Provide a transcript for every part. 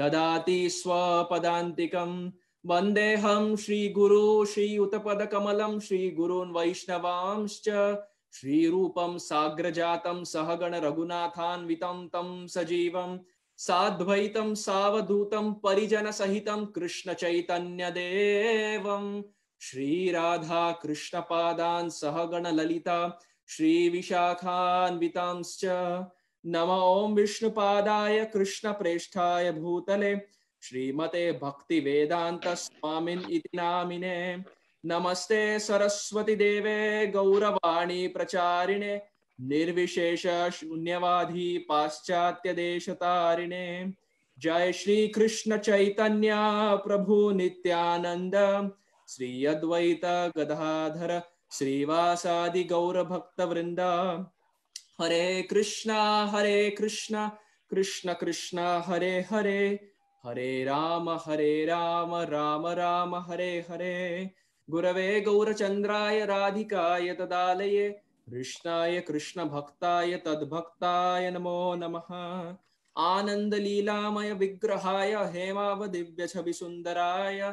ददाति स्वपदान्तिकं वन्देऽहं श्रीगुरु श्रीयुतपदकमलं श्रीगुरून् वैष्णवांश्च श्रीरूपं साग्रजातं सहगणरघुनाथान्वितं तं सजीवं साद्वैतं सावधूतं परिजनसहितं कृष्णचैतन्यदेवं श्रीराधा कृष्णपादान् सहगणललिता श्रीविशाखान्वितांश्च नम ओं विष्णुपादाय कृष्णप्रेष्ठाय भूतले श्रीमते भक्ति वेदांत स्वामीन इति नामिने नमस्ते सरस्वती देवे गौरवाणी प्रचारिणे निर्विशेष शून्यवादी पाश्चात्य देश तारिणे जय श्री कृष्ण चैतन्य प्रभु नित्यानंद श्री अद्वैत गदाधर श्रीवासादि गौर भक्त वृंदा हरे कृष्णा हरे कृष्णा कृष्ण कृष्ण हरे हरे हरे राम हरे राम राम राम हरे हरे गुरवे गौरचंद्राय राधिकाय तदालये कृष्णाय भक्ताय तद्भक्ताय नमो नमः लीलामय विग्रहाय दिव्य सुंदराय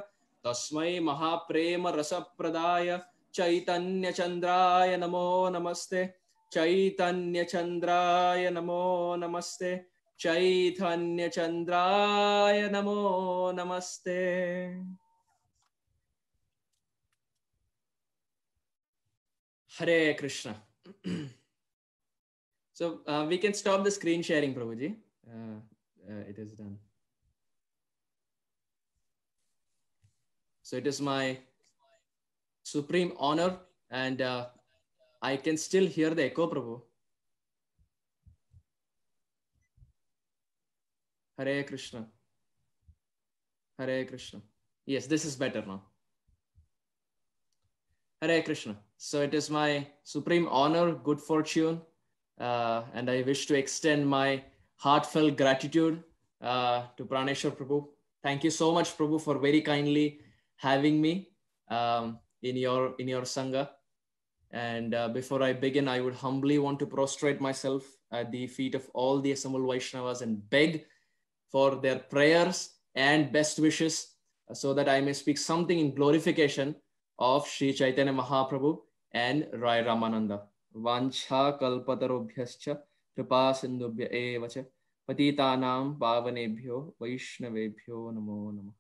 तस्मै महाप्रेम चैतन्य चंद्राय नमो नमस्ते चैतन्य चंद्राय नमो नमस्ते चैतन्य चंद्राय नमो नमस्ते Hare Krishna so we can stop the screen sharing प्रभुजी it is done so it is my supreme honour and I can still hear the echo, Prabhu. Hare Krishna. Hare Krishna. Yes, this is better now. Hare Krishna. So it is my supreme honor, good fortune, uh, and I wish to extend my heartfelt gratitude uh, to Praneshwar Prabhu. Thank you so much, Prabhu, for very kindly having me um, in your in your sangha. And uh, before I begin, I would humbly want to prostrate myself at the feet of all the assembled Vaishnavas and beg for their prayers and best wishes so that I may speak something in glorification of Sri Chaitanya Mahaprabhu and Rai Ramananda. Vancha kalpatarobhyascha kripa sindubhya evacha patitanam pavanebhyo vaishnavebhyo namo namaha.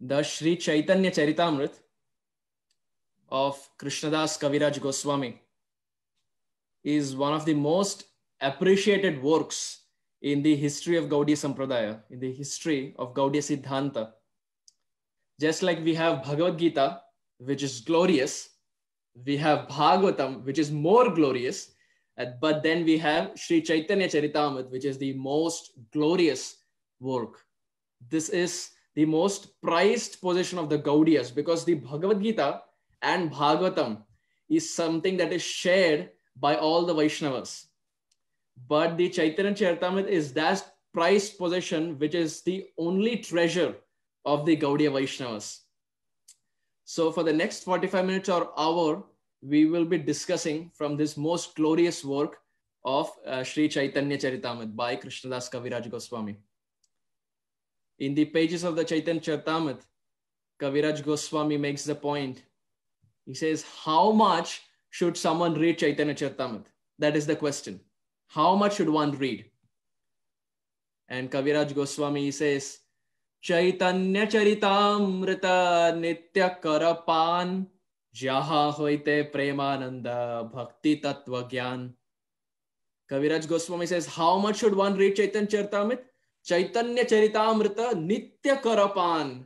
The Sri Chaitanya Charitamrita of Krishnadas Kaviraj Goswami is one of the most appreciated works in the history of Gaudiya Sampradaya, in the history of Gaudiya Siddhanta. Just like we have Bhagavad Gita, which is glorious, we have Bhagavatam, which is more glorious, but then we have Sri Chaitanya Charitamrita, which is the most glorious work. This is the most prized possession of the Gaudiyas because the Bhagavad Gita and Bhagavatam is something that is shared by all the Vaishnavas. But the Chaitanya Charitamrita is that prized possession, which is the only treasure of the Gaudiya Vaishnavas. So for the next 45 minutes or hour, we will be discussing from this most glorious work of uh, Sri Chaitanya Charitamrita by Krishnadas Kaviraj Goswami. In the pages of the Chaitanya Charitamrita, Kaviraj Goswami makes the point he says, How much should someone read Chaitanya Charitamrita? That is the question. How much should one read? And Kaviraj Goswami says, Chaitanya Charitamrita Nitya Karapan Jaha Hoite Premananda Bhakti Tattva Gyan. Kaviraj Goswami says, How much should one read Chaitanya Charitamrita? Chaitanya Charitamrita Nitya Karapan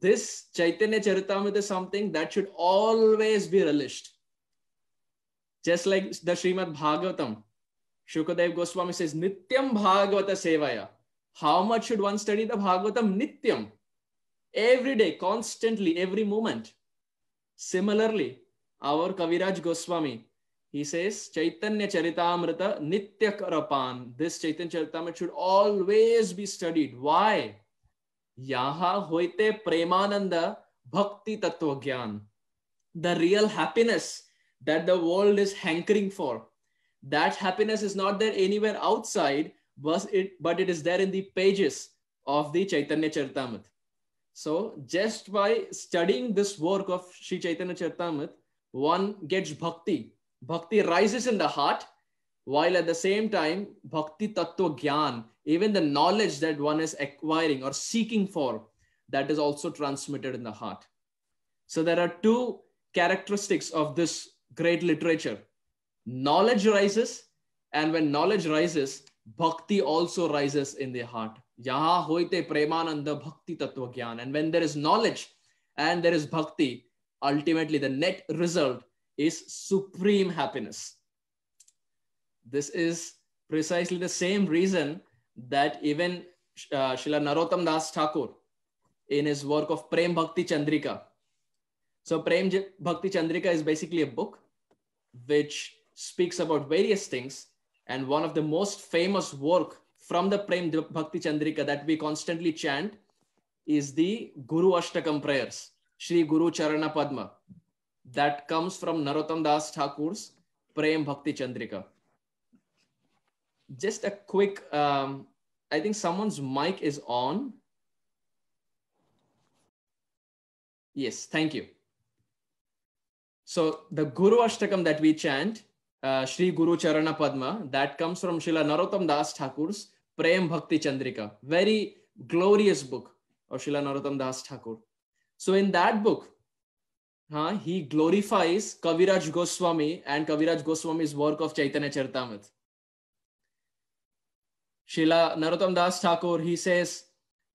this Chaitanya Charitamrita is something that should always be relished. Just like the Srimad Bhagavatam, Shukadev Goswami says, Nityam Bhagavata Sevaya. How much should one study the Bhagavatam? Nityam. Every day, constantly, every moment. Similarly, our Kaviraj Goswami, he says, Chaitanya Charitamrita Nitya Karapan. This Chaitanya Charitamrita should always be studied. Why? यहां Premanand bhakti tattva gyan the real happiness that the world is hankering for that happiness is not there anywhere outside बस it but it is there in the pages of the Chaitanya Charitamrita so just by studying this work of Shri Chaitanya Charitamrita one gets bhakti bhakti rises in the heart while at the same time bhakti tattva gyan even the knowledge that one is acquiring or seeking for that is also transmitted in the heart so there are two characteristics of this great literature knowledge rises and when knowledge rises bhakti also rises in the heart yaha hoite premananda bhakti tattva gyan and when there is knowledge and there is bhakti ultimately the net result is supreme happiness this is precisely the same reason that even uh, Srila Narottam Das Thakur in his work of Prem Bhakti Chandrika. So Prem Bhakti Chandrika is basically a book which speaks about various things. And one of the most famous work from the Prem Bhakti Chandrika that we constantly chant is the Guru Ashtakam prayers, Sri Guru Charana Padma. That comes from Narottam Das Thakur's Prem Bhakti Chandrika just a quick, um, I think someone's mic is on. Yes, thank you. So the Guru Ashtakam that we chant, uh, Sri Guru Charana Padma, that comes from Shila Narottam Das Thakur's Prem Bhakti Chandrika, very glorious book of Shila Narottam Das Thakur. So in that book, huh, he glorifies Kaviraj Goswami and Kaviraj Goswami's work of Chaitanya Charitamrita. Srila Narottam Das Thakur, he says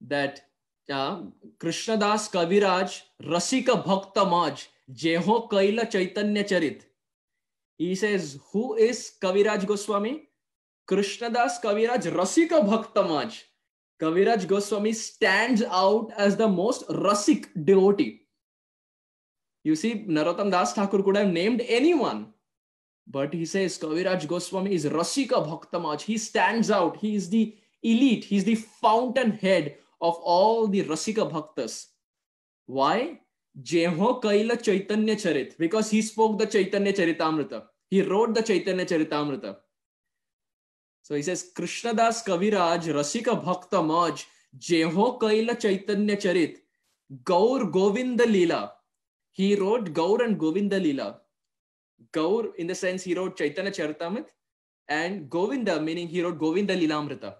that uh, Krishna Das Kaviraj Rasika Bhakta Maj Jeho Kaila Chaitanya Charit. He says, who is Kaviraj Goswami? Krishnadas Kaviraj Rasika Bhaktamaj. Kaviraj Goswami stands out as the most Rasik devotee. You see, Narottam Das Thakur could have named anyone, But he says Kaviraj Goswami is Rasika Bhaktamaj. He stands out. He is the elite. He's the fountainhead of all the Rasika Bhaktas. Why? Jemho Kaila Chaitanya Charit. Because he spoke the Chaitanya Charitamrita. He wrote the Chaitanya Charitamrita. So he says, Krishnadas Kaviraj Rasika Bhaktamaj Jeho Kaila Chaitanya Charit Gaur Govinda Lila. He wrote Gaur and Govinda Lila. Gaur, in the sense he wrote Chaitanya Charitamrita, and Govinda, meaning he wrote Govinda Lilamrita.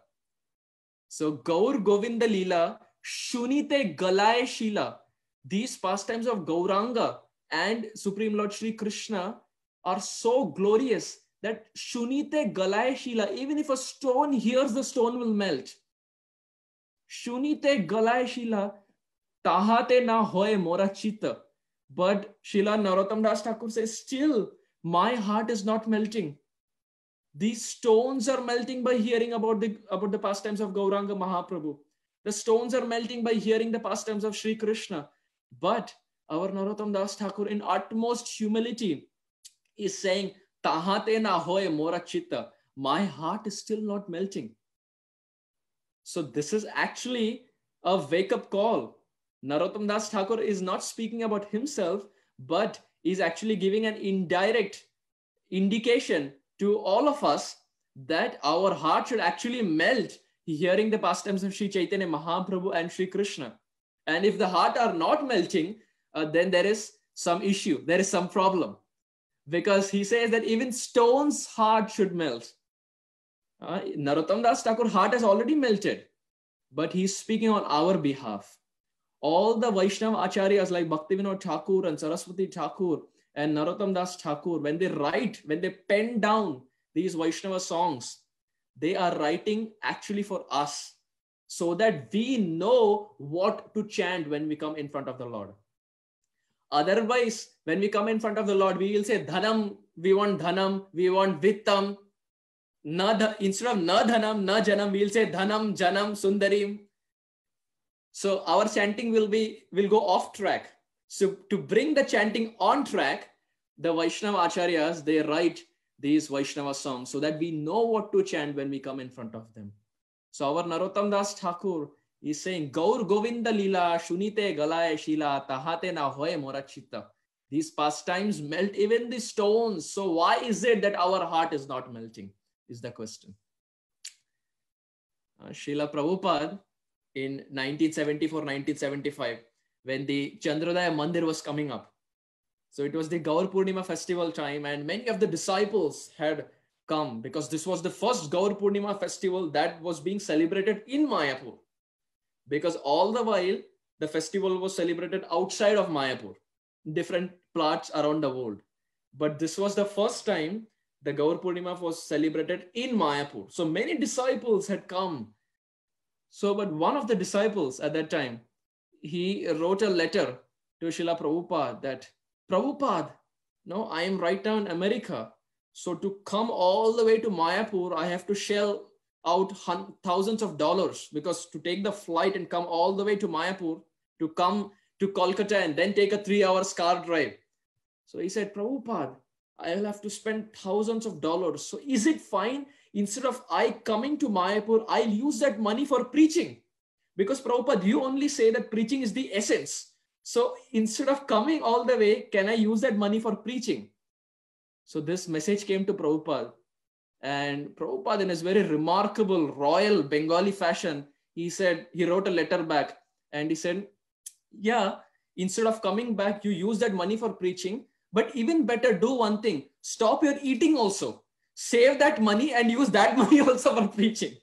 So Gaur Govinda Lila, Shunite Galaya Shila, these pastimes of Gauranga and Supreme Lord Sri Krishna are so glorious that Shunite Galaya Shila, even if a stone hears, the stone will melt. Shunite Galaya Shila, Tahate na hoye mora chitta. But Shila Narottam Das Thakur says, still, my heart is not melting. These stones are melting by hearing about the, about the pastimes of Gauranga Mahaprabhu. The stones are melting by hearing the pastimes of Sri Krishna. But our Narottam Das Thakur, in utmost humility, is saying, Tahate na mora chitta. My heart is still not melting. So, this is actually a wake up call Narottam Das Thakur is not speaking about himself, but is actually giving an indirect indication to all of us that our heart should actually melt hearing the pastimes of Sri Chaitanya Mahaprabhu and Sri Krishna. And if the heart are not melting, uh, then there is some issue, there is some problem. Because he says that even stone's heart should melt. Uh, Narottam Das Thakur heart has already melted, but he's speaking on our behalf all the Vaishnava acharyas like Bhaktivinoda Thakur and Saraswati Thakur and Narottam Das Thakur, when they write, when they pen down these Vaishnava songs, they are writing actually for us so that we know what to chant when we come in front of the Lord. Otherwise, when we come in front of the Lord, we will say dhanam, we want dhanam, we want vittam. Na, instead of na dhanam, na janam, we will say dhanam, janam, sundarim, so our chanting will be will go off track. So to bring the chanting on track, the Vaishnava acharyas they write these Vaishnava songs so that we know what to chant when we come in front of them. So our Narottam Das Thakur is saying Gaur Govinda Lila Shunite Galaya Shila Tahate Na Hoye Morachita. These pastimes melt even the stones. So why is it that our heart is not melting? Is the question. Uh, Srila Prabhupada in 1974 1975 when the Chandradaya Mandir was coming up. So it was the Gaur Purnima festival time, and many of the disciples had come because this was the first Gaur Purnima festival that was being celebrated in Mayapur. Because all the while, the festival was celebrated outside of Mayapur, different parts around the world. But this was the first time the Gaur Purnima was celebrated in Mayapur. So many disciples had come so, but one of the disciples at that time, he wrote a letter to Srila Prabhupada that, Prabhupada, no, I am right now in America. So to come all the way to Mayapur, I have to shell out thousands of dollars because to take the flight and come all the way to Mayapur, to come to Kolkata and then take a three hours car drive. So he said, Prabhupada, I'll have to spend thousands of dollars. So is it fine Instead of I coming to Mayapur, I'll use that money for preaching. Because Prabhupada, you only say that preaching is the essence. So instead of coming all the way, can I use that money for preaching? So this message came to Prabhupada. And Prabhupada, in his very remarkable royal Bengali fashion, he said, he wrote a letter back and he said, Yeah, instead of coming back, you use that money for preaching. But even better, do one thing stop your eating also save that money and use that money also for preaching.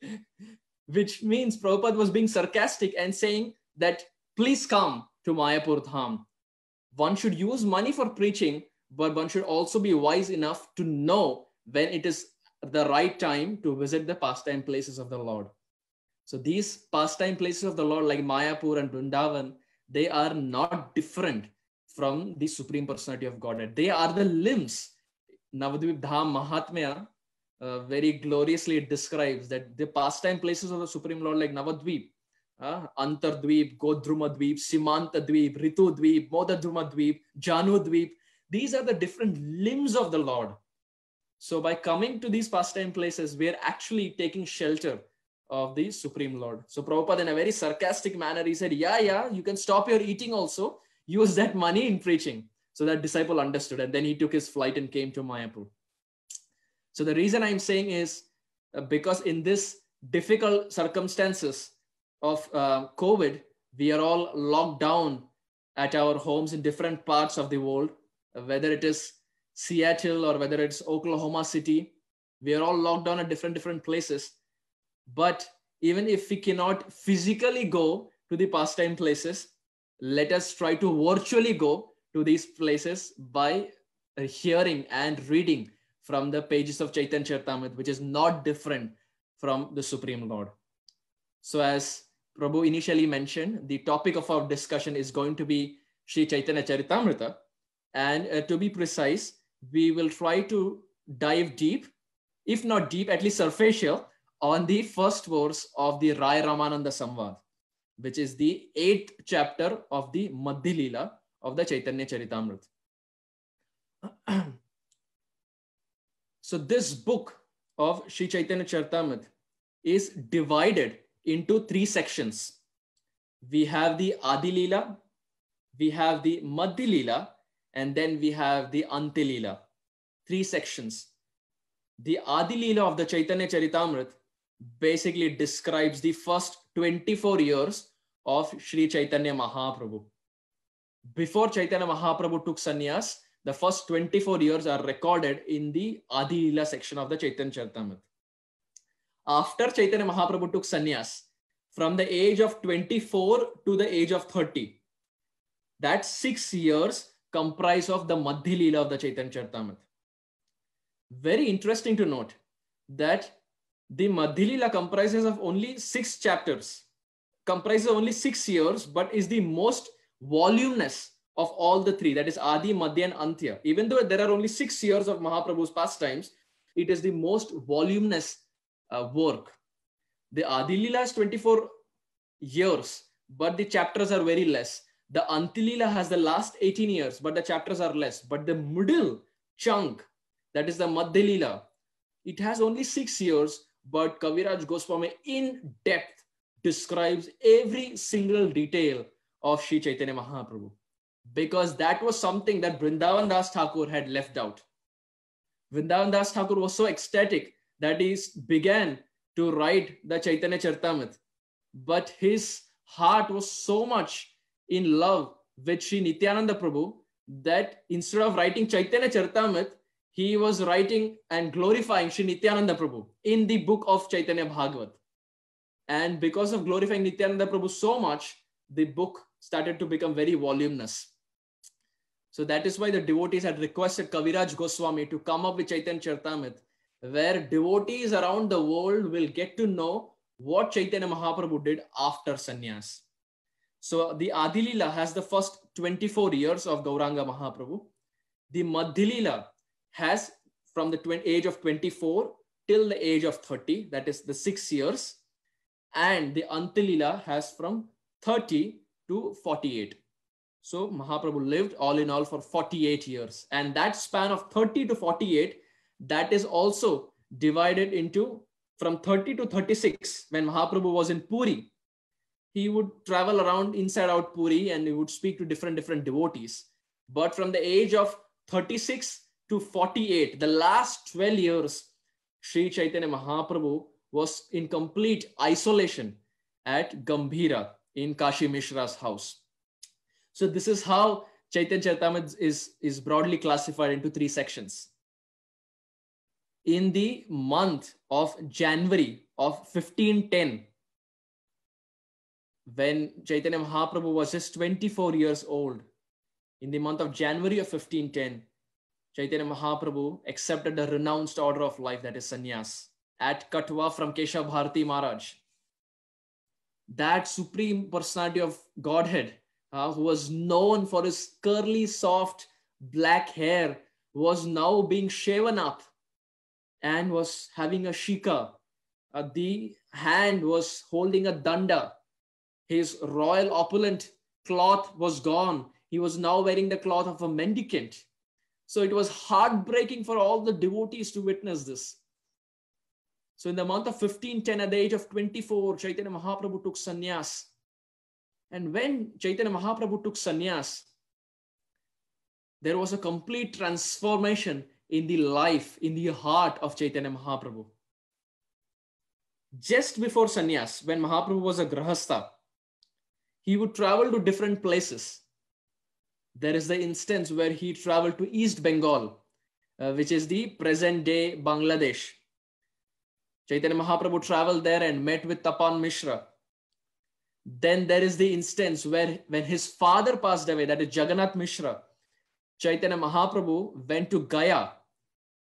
Which means Prabhupada was being sarcastic and saying that please come to Mayapur Dham. One should use money for preaching, but one should also be wise enough to know when it is the right time to visit the pastime places of the Lord. So these pastime places of the Lord, like Mayapur and Vrindavan, they are not different from the Supreme Personality of Godhead. They are the limbs Navadvip Dham Mahatmya uh, very gloriously describes that the pastime places of the Supreme Lord, like Navadvip, uh, Antardweep, Godruma Dweep, Simanta Dweep, Ritu Dweep, Janu these are the different limbs of the Lord. So by coming to these pastime places, we're actually taking shelter of the Supreme Lord. So Prabhupada, in a very sarcastic manner, he said, Yeah, yeah, you can stop your eating also, use that money in preaching. So that disciple understood, and then he took his flight and came to Mayapur. So the reason I'm saying is uh, because in this difficult circumstances of uh, COVID, we are all locked down at our homes in different parts of the world, whether it is Seattle or whether it's Oklahoma City. We are all locked down at different different places. But even if we cannot physically go to the pastime places, let us try to virtually go to these places by hearing and reading from the pages of Chaitanya Charitamrita, which is not different from the Supreme Lord. So as Prabhu initially mentioned, the topic of our discussion is going to be Sri Chaitanya Charitamrita. And uh, to be precise, we will try to dive deep, if not deep, at least surfacial, on the first verse of the Rai Ramananda Samvad, which is the eighth chapter of the Madhilila, of the Chaitanya Charitamrita. so this book of Sri Chaitanya Charitamrita is divided into three sections. We have the Adi Leela, we have the Madhya Leela, and then we have the Anti Leela. Three sections. The Adi Leela of the Chaitanya Charitamrita basically describes the first 24 years of Sri Chaitanya Mahaprabhu before Chaitanya Mahaprabhu took sannyas, the first 24 years are recorded in the Adi section of the Chaitanya Charitamrita. After Chaitanya Mahaprabhu took sannyas, from the age of 24 to the age of 30, that six years comprise of the Madhya of the Chaitanya Charitamrita. Very interesting to note that the Madhya comprises of only six chapters, comprises only six years, but is the most voluminous of all the three, that is Adi, Madhya, and Antya. Even though there are only six years of Mahaprabhu's pastimes, it is the most voluminous uh, work. The Adi Lila is 24 years, but the chapters are very less. The Antilila has the last 18 years, but the chapters are less. But the middle chunk, that is the Madhya Lila, it has only six years, but Kaviraj Goswami in depth describes every single detail of Sri Chaitanya Mahaprabhu. Because that was something that Vrindavan Das Thakur had left out. Vrindavan Das Thakur was so ecstatic that he began to write the Chaitanya Charitamrita. But his heart was so much in love with Sri Nityananda Prabhu that instead of writing Chaitanya Charitamrita, he was writing and glorifying Sri Nityananda Prabhu in the book of Chaitanya Bhagavat. And because of glorifying Nityananda Prabhu so much, the book started to become very voluminous. So that is why the devotees had requested Kaviraj Goswami to come up with Chaitanya Charitamrita, where devotees around the world will get to know what Chaitanya Mahaprabhu did after sannyas. So the Adilila has the first 24 years of Gauranga Mahaprabhu. The Madhilila has from the age of 24 till the age of 30, that is the six years. And the Antilila has from 30 to 48. So Mahaprabhu lived all in all for 48 years. And that span of 30 to 48, that is also divided into from 30 to 36, when Mahaprabhu was in Puri, he would travel around inside out Puri and he would speak to different, different devotees. But from the age of 36 to 48, the last 12 years, Sri Chaitanya Mahaprabhu was in complete isolation at Gambhira in Kashi Mishra's house. So this is how Chaitanya Charitamrita is, is broadly classified into three sections. In the month of January of 1510, when Chaitanya Mahaprabhu was just 24 years old, in the month of January of 1510, Chaitanya Mahaprabhu accepted the renounced order of life, that is sannyas, at Katwa from Kesha Bharati Maharaj that supreme personality of Godhead, uh, who was known for his curly, soft black hair, was now being shaven up and was having a shika. Uh, the hand was holding a danda. His royal opulent cloth was gone. He was now wearing the cloth of a mendicant. So it was heartbreaking for all the devotees to witness this. So in the month of 1510, at the age of 24, Chaitanya Mahaprabhu took sannyas. And when Chaitanya Mahaprabhu took sannyas, there was a complete transformation in the life, in the heart of Chaitanya Mahaprabhu. Just before sannyas, when Mahaprabhu was a grahastha, he would travel to different places. There is the instance where he traveled to East Bengal, uh, which is the present day Bangladesh Chaitanya Mahaprabhu traveled there and met with Tapan Mishra. Then there is the instance where when his father passed away, that is Jagannath Mishra, Chaitanya Mahaprabhu went to Gaya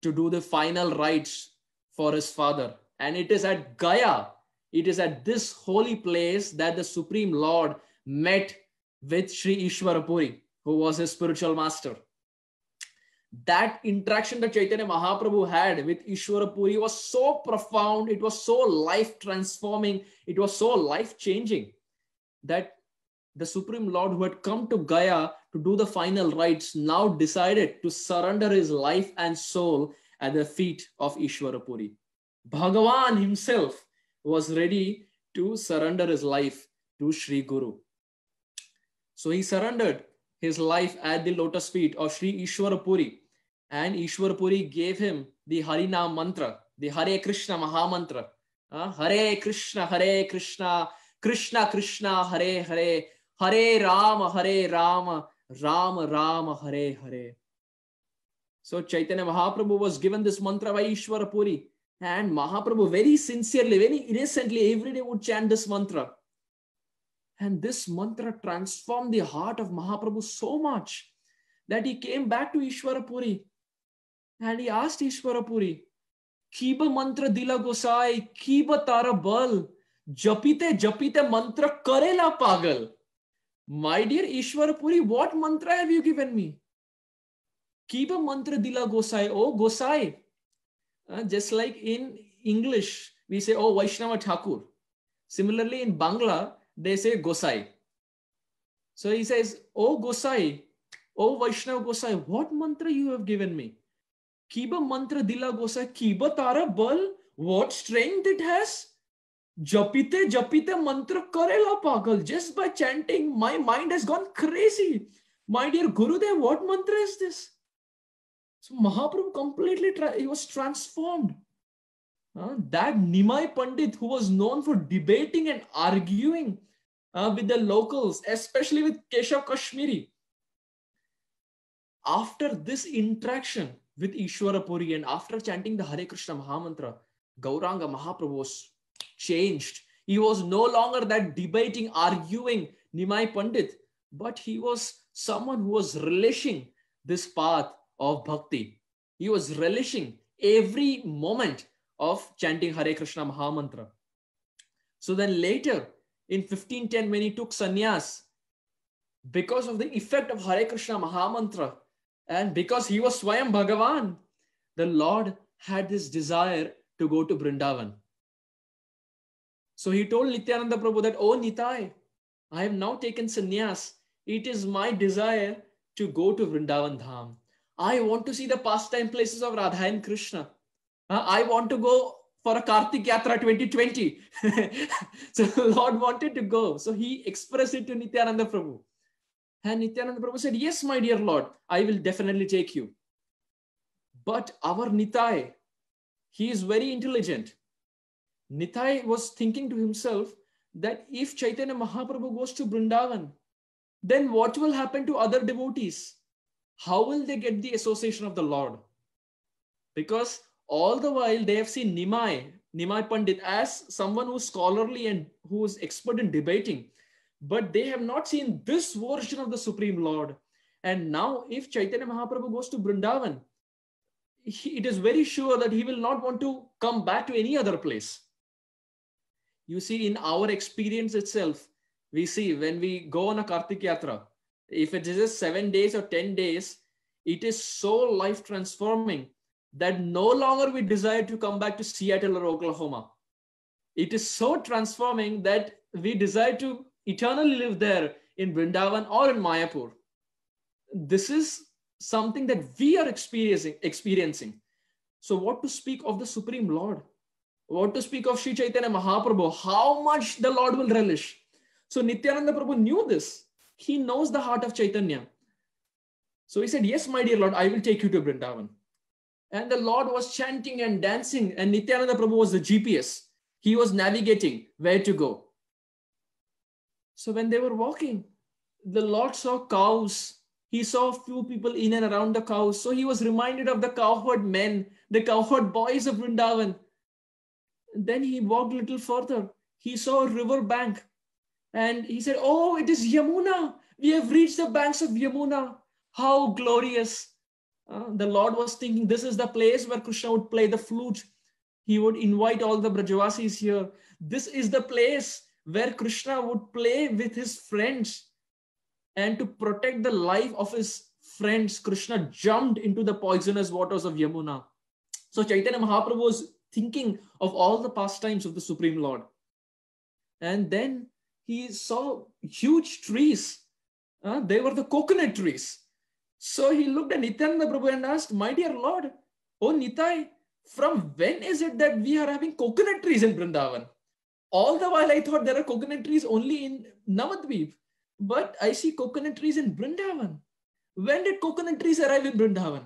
to do the final rites for his father. And it is at Gaya, it is at this holy place that the Supreme Lord met with Sri Ishwarapuri, who was his spiritual master that interaction that Chaitanya Mahaprabhu had with Ishwarapuri was so profound, it was so life transforming, it was so life changing that the Supreme Lord who had come to Gaya to do the final rites now decided to surrender his life and soul at the feet of Ishwarapuri. Bhagavan himself was ready to surrender his life to Sri Guru. So he surrendered his life at the lotus feet of Sri Ishwarapuri. And Ishwarapuri gave him the Harinam mantra, the Hare Krishna Mahamantra. Uh, Hare Krishna, Hare Krishna, Krishna Krishna, Hare Hare, Hare Rama, Hare Rama, Rama Rama, Hare Hare. So Chaitanya Mahaprabhu was given this mantra by Ishwarapuri. And Mahaprabhu very sincerely, very innocently, every day would chant this mantra. And this mantra transformed the heart of Mahaprabhu so much that he came back to Ishwarapuri and he asked Ishwarapuri, Kiba mantra dila gosai, kiba tara bal, japite japite mantra karela pagal. My dear Ishwarapuri, what mantra have you given me? Kiba mantra dila gosai, oh gosai. Uh, just like in English, we say, oh Vaishnava Thakur. Similarly, in Bangla, they say Gosai. So he says, Oh Gosai, oh Vaishnava Gosai, what mantra you have given me? Kiba mantra dila Gosai, Kiba tara bal, what strength it has? Japite japite mantra karela pagal. Just by chanting, my mind has gone crazy. My dear Gurudev, what mantra is this? So Mahaprabhu completely, he was transformed. Uh, that Nimai Pandit, who was known for debating and arguing, uh, with the locals, especially with Keshav Kashmiri. After this interaction with Ishwarapuri and after chanting the Hare Krishna Mahamantra, Gauranga Mahaprabhu was changed. He was no longer that debating, arguing Nimai Pandit, but he was someone who was relishing this path of bhakti. He was relishing every moment of chanting Hare Krishna Mahamantra. So then later, in 1510 when he took sannyas because of the effect of Hare Krishna Mahamantra and because he was Swayam Bhagavan, the Lord had this desire to go to Brindavan. So he told Nityananda Prabhu that, Oh Nitai, I have now taken sannyas. It is my desire to go to Vrindavan Dham. I want to see the pastime places of Radha and Krishna. Uh, I want to go for a Kartik Yatra 2020. so Lord wanted to go. So he expressed it to Nityananda Prabhu. And Nityananda Prabhu said, Yes, my dear Lord, I will definitely take you. But our Nithai, he is very intelligent. Nithai was thinking to himself that if Chaitanya Mahaprabhu goes to Brindavan, then what will happen to other devotees? How will they get the association of the Lord? Because all the while, they have seen Nimai, Nimai Pandit, as someone who's scholarly and who's expert in debating. But they have not seen this version of the Supreme Lord. And now, if Chaitanya Mahaprabhu goes to Brindavan, he, it is very sure that he will not want to come back to any other place. You see, in our experience itself, we see when we go on a Kartik Yatra, if it is seven days or 10 days, it is so life transforming that no longer we desire to come back to Seattle or Oklahoma. It is so transforming that we desire to eternally live there in Vrindavan or in Mayapur. This is something that we are experiencing, experiencing. So, what to speak of the Supreme Lord? What to speak of Sri Chaitanya Mahaprabhu? How much the Lord will relish? So, Nityananda Prabhu knew this. He knows the heart of Chaitanya. So he said, Yes, my dear Lord, I will take you to Vrindavan and the Lord was chanting and dancing, and Nityananda Prabhu was the GPS. He was navigating where to go. So when they were walking, the Lord saw cows. He saw a few people in and around the cows. So he was reminded of the cowherd men, the cowherd boys of Vrindavan. Then he walked a little further. He saw a river bank. And he said, Oh, it is Yamuna. We have reached the banks of Yamuna. How glorious. Uh, the Lord was thinking this is the place where Krishna would play the flute. He would invite all the Brajavasis here. This is the place where Krishna would play with his friends. And to protect the life of his friends, Krishna jumped into the poisonous waters of Yamuna. So Chaitanya Mahaprabhu was thinking of all the pastimes of the Supreme Lord. And then he saw huge trees. Uh, they were the coconut trees so he looked at Nityananda Prabhu and asked, My dear Lord, oh Nitai, from when is it that we are having coconut trees in Vrindavan? All the while I thought there are coconut trees only in Navadvip, but I see coconut trees in Vrindavan. When did coconut trees arrive in Vrindavan?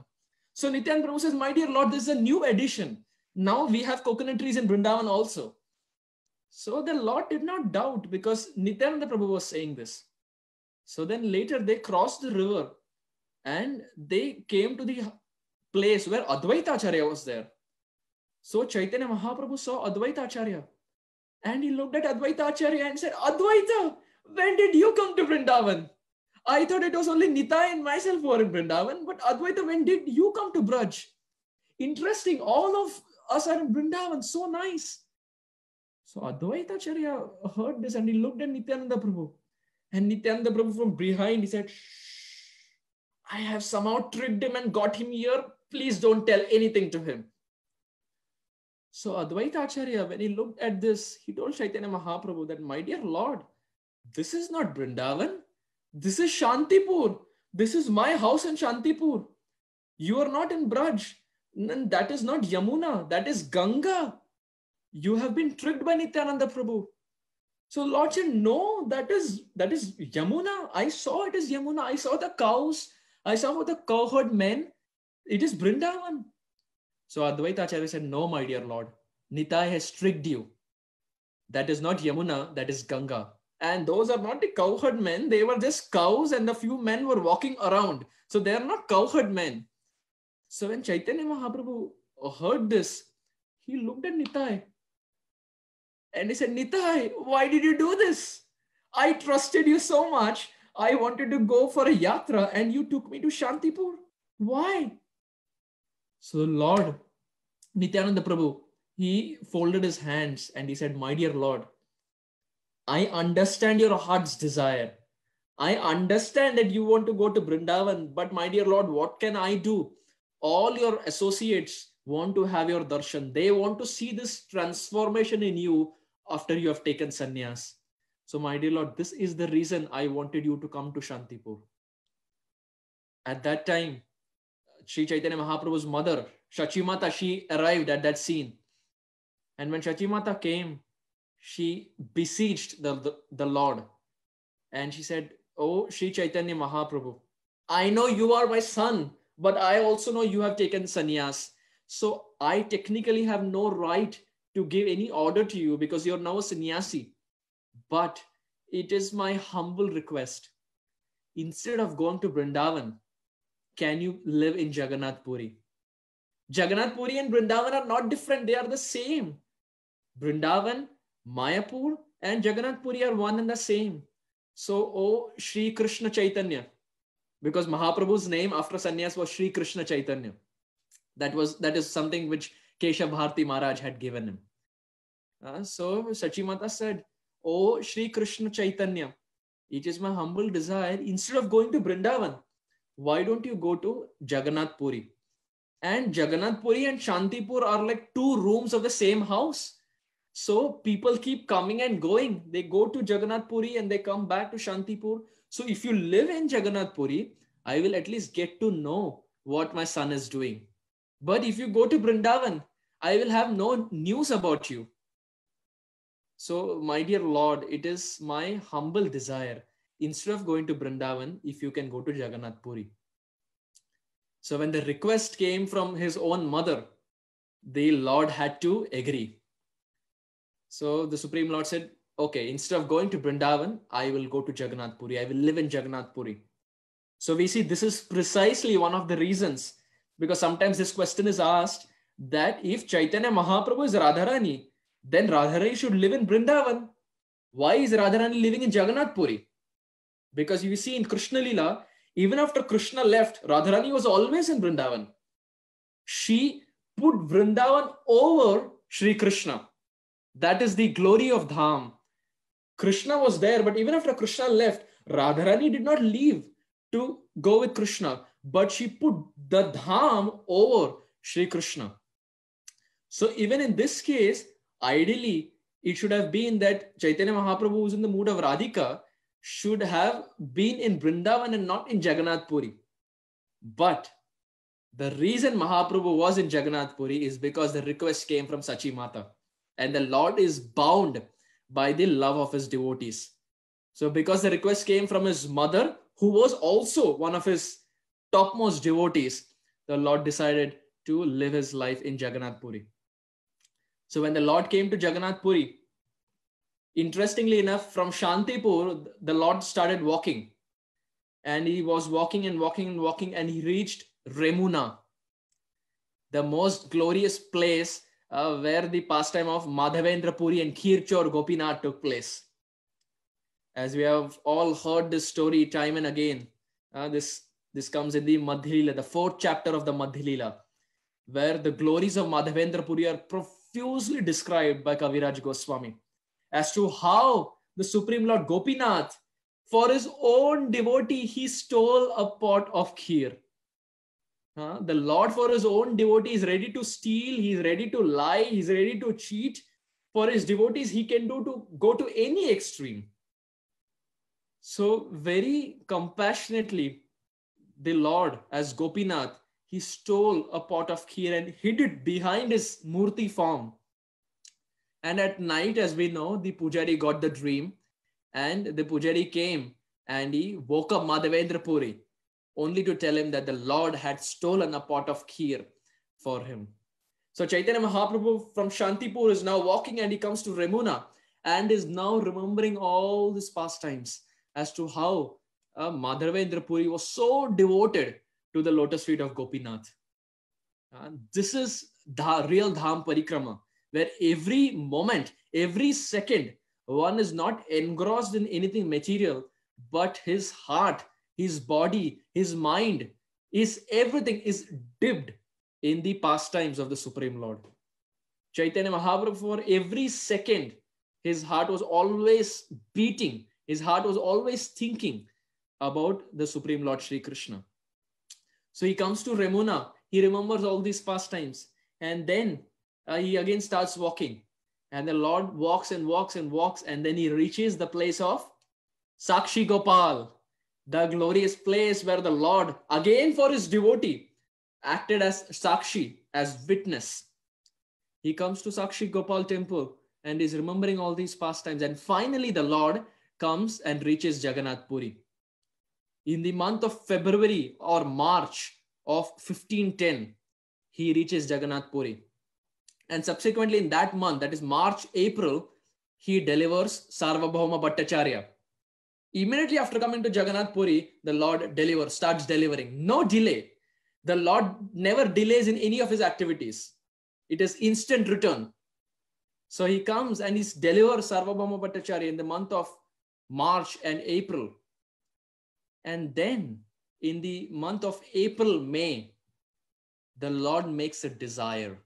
So Nityananda Prabhu says, My dear Lord, this is a new addition. Now we have coconut trees in Vrindavan also. So the Lord did not doubt because Nityananda Prabhu was saying this. So then later they crossed the river and they came to the place where Advaita Acharya was there. So Chaitanya Mahaprabhu saw Advaita Acharya and he looked at Advaita Acharya and said, Advaita, when did you come to Vrindavan? I thought it was only Nitai and myself who were in Vrindavan, but Advaita, when did you come to Braj? Interesting, all of us are in Vrindavan, so nice. So Advaita Acharya heard this and he looked at Nityananda Prabhu. And Nityananda Prabhu from behind, he said, Shh I have somehow tricked him and got him here. Please don't tell anything to him. So Advaita Acharya, when he looked at this, he told Chaitanya Mahaprabhu that, my dear Lord, this is not Brindavan. This is Shantipur. This is my house in Shantipur. You are not in Braj. And that is not Yamuna. That is Ganga. You have been tricked by Nityananda Prabhu. So Lord no, that is, that is Yamuna. I saw it is Yamuna. I saw the cows. I saw the cowherd men, it is Brindavan. So Advaita Acharya said, No, my dear Lord, Nitai has tricked you. That is not Yamuna, that is Ganga. And those are not the cowherd men, they were just cows, and a few men were walking around. So they are not cowherd men. So when Chaitanya Mahaprabhu heard this, he looked at Nitai and he said, Nitai, why did you do this? I trusted you so much I wanted to go for a yatra and you took me to Shantipur. Why? So the Lord, Nityananda Prabhu, he folded his hands and he said, My dear Lord, I understand your heart's desire. I understand that you want to go to Brindavan, but my dear Lord, what can I do? All your associates want to have your darshan. They want to see this transformation in you after you have taken sannyas. So, my dear Lord, this is the reason I wanted you to come to Shantipur. At that time, Sri Chaitanya Mahaprabhu's mother, Shachimata, she arrived at that scene. And when Shachimata came, she besieged the, the, the Lord. And she said, Oh, Sri Chaitanya Mahaprabhu, I know you are my son, but I also know you have taken sannyas. So I technically have no right to give any order to you because you're now a sannyasi. But it is my humble request. Instead of going to Brindavan, can you live in Jagannath Puri? Jagannath Puri and Brindavan are not different, they are the same. Brindavan, Mayapur, and Jagannath Puri are one and the same. So, oh Sri Krishna Chaitanya, because Mahaprabhu's name after sannyas was Sri Krishna Chaitanya. That was that is something which Kesha Bharti Maharaj had given him. Uh, so Sachimata said, Oh, Sri Krishna Chaitanya, it is my humble desire, instead of going to Brindavan, why don't you go to Jagannath Puri? And Jagannath Puri and Shantipur are like two rooms of the same house. So people keep coming and going. They go to Jagannath Puri and they come back to Shantipur. So if you live in Jagannath Puri, I will at least get to know what my son is doing. But if you go to Brindavan, I will have no news about you. So, my dear Lord, it is my humble desire, instead of going to Brindavan, if you can go to Jagannath Puri. So, when the request came from his own mother, the Lord had to agree. So, the Supreme Lord said, Okay, instead of going to Brindavan, I will go to Jagannath Puri. I will live in Jagannath Puri. So, we see this is precisely one of the reasons because sometimes this question is asked that if Chaitanya Mahaprabhu is Radharani, then Radharani should live in Brindavan. Why is Radharani living in Jagannath Puri? Because you see in Krishna Lila, even after Krishna left, Radharani was always in Brindavan. She put Brindavan over Sri Krishna. That is the glory of Dham. Krishna was there, but even after Krishna left, Radharani did not leave to go with Krishna, but she put the Dham over Sri Krishna. So even in this case, Ideally, it should have been that Chaitanya Mahaprabhu, who's in the mood of Radhika, should have been in Brindavan and not in Jagannath Puri. But the reason Mahaprabhu was in Jagannath Puri is because the request came from Sachi Mata. And the Lord is bound by the love of his devotees. So, because the request came from his mother, who was also one of his topmost devotees, the Lord decided to live his life in Jagannath Puri. So when the Lord came to Jagannath Puri, interestingly enough, from Shantipur, the Lord started walking. And he was walking and walking and walking, and he reached Remuna, the most glorious place uh, where the pastime of Madhavendra Puri and Kirchor Gopinath took place. As we have all heard this story time and again, uh, this, this comes in the Madhilila, the fourth chapter of the Madhilila, where the glories of Madhavendra Puri are profound profusely described by Kaviraj Goswami as to how the Supreme Lord Gopinath, for his own devotee, he stole a pot of kheer. The Lord, for his own devotee, is ready to steal, he's ready to lie, he's ready to cheat. For his devotees, he can do to go to any extreme. So, very compassionately, the Lord, as Gopinath, he stole a pot of kheer and hid it behind his murti form. And at night, as we know, the pujari got the dream and the pujari came and he woke up Madhavendra Puri only to tell him that the Lord had stolen a pot of kheer for him. So Chaitanya Mahaprabhu from Shantipur is now walking and he comes to Ramuna and is now remembering all these pastimes as to how uh, Madhavendra Puri was so devoted to the lotus feet of Gopinath. Uh, this is the real Dham Parikrama, where every moment, every second, one is not engrossed in anything material, but his heart, his body, his mind, is everything is dipped in the pastimes of the Supreme Lord. Chaitanya Mahaprabhu, for every second, his heart was always beating, his heart was always thinking about the Supreme Lord Sri Krishna. So he comes to Ramona. He remembers all these past times. And then uh, he again starts walking. And the Lord walks and walks and walks. And then he reaches the place of Sakshi Gopal, the glorious place where the Lord, again for his devotee, acted as Sakshi, as witness. He comes to Sakshi Gopal temple and is remembering all these pastimes. And finally, the Lord comes and reaches Jagannath Puri in the month of February or March of 1510, he reaches Jagannath Puri. And subsequently, in that month, that is March, April, he delivers Sarvabhauma Bhattacharya. Immediately after coming to Jagannath Puri, the Lord delivers, starts delivering. No delay. The Lord never delays in any of his activities. It is instant return. So he comes and he delivers Sarvabhauma Bhattacharya in the month of March and April and then in the month of April, May, the Lord makes a desire.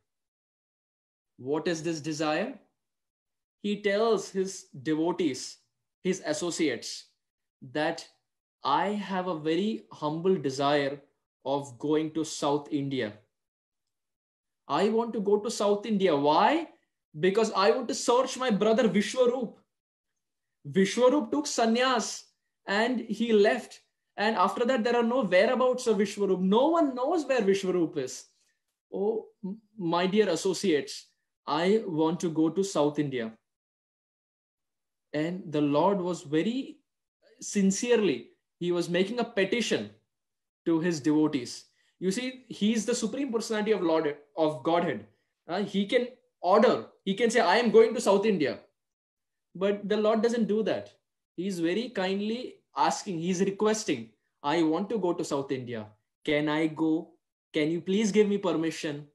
What is this desire? He tells his devotees, his associates, that I have a very humble desire of going to South India. I want to go to South India. Why? Because I want to search my brother Vishwaroop. Vishwaroop took sannyas and he left and after that, there are no whereabouts of Vishwaroop. No one knows where Vishwaroop is. Oh, my dear associates, I want to go to South India. And the Lord was very sincerely, he was making a petition to his devotees. You see, he is the supreme personality of Lord of Godhead. Uh, he can order, he can say, I am going to South India. But the Lord doesn't do that. He is very kindly asking, he's requesting, I want to go to South India. Can I go? Can you please give me permission?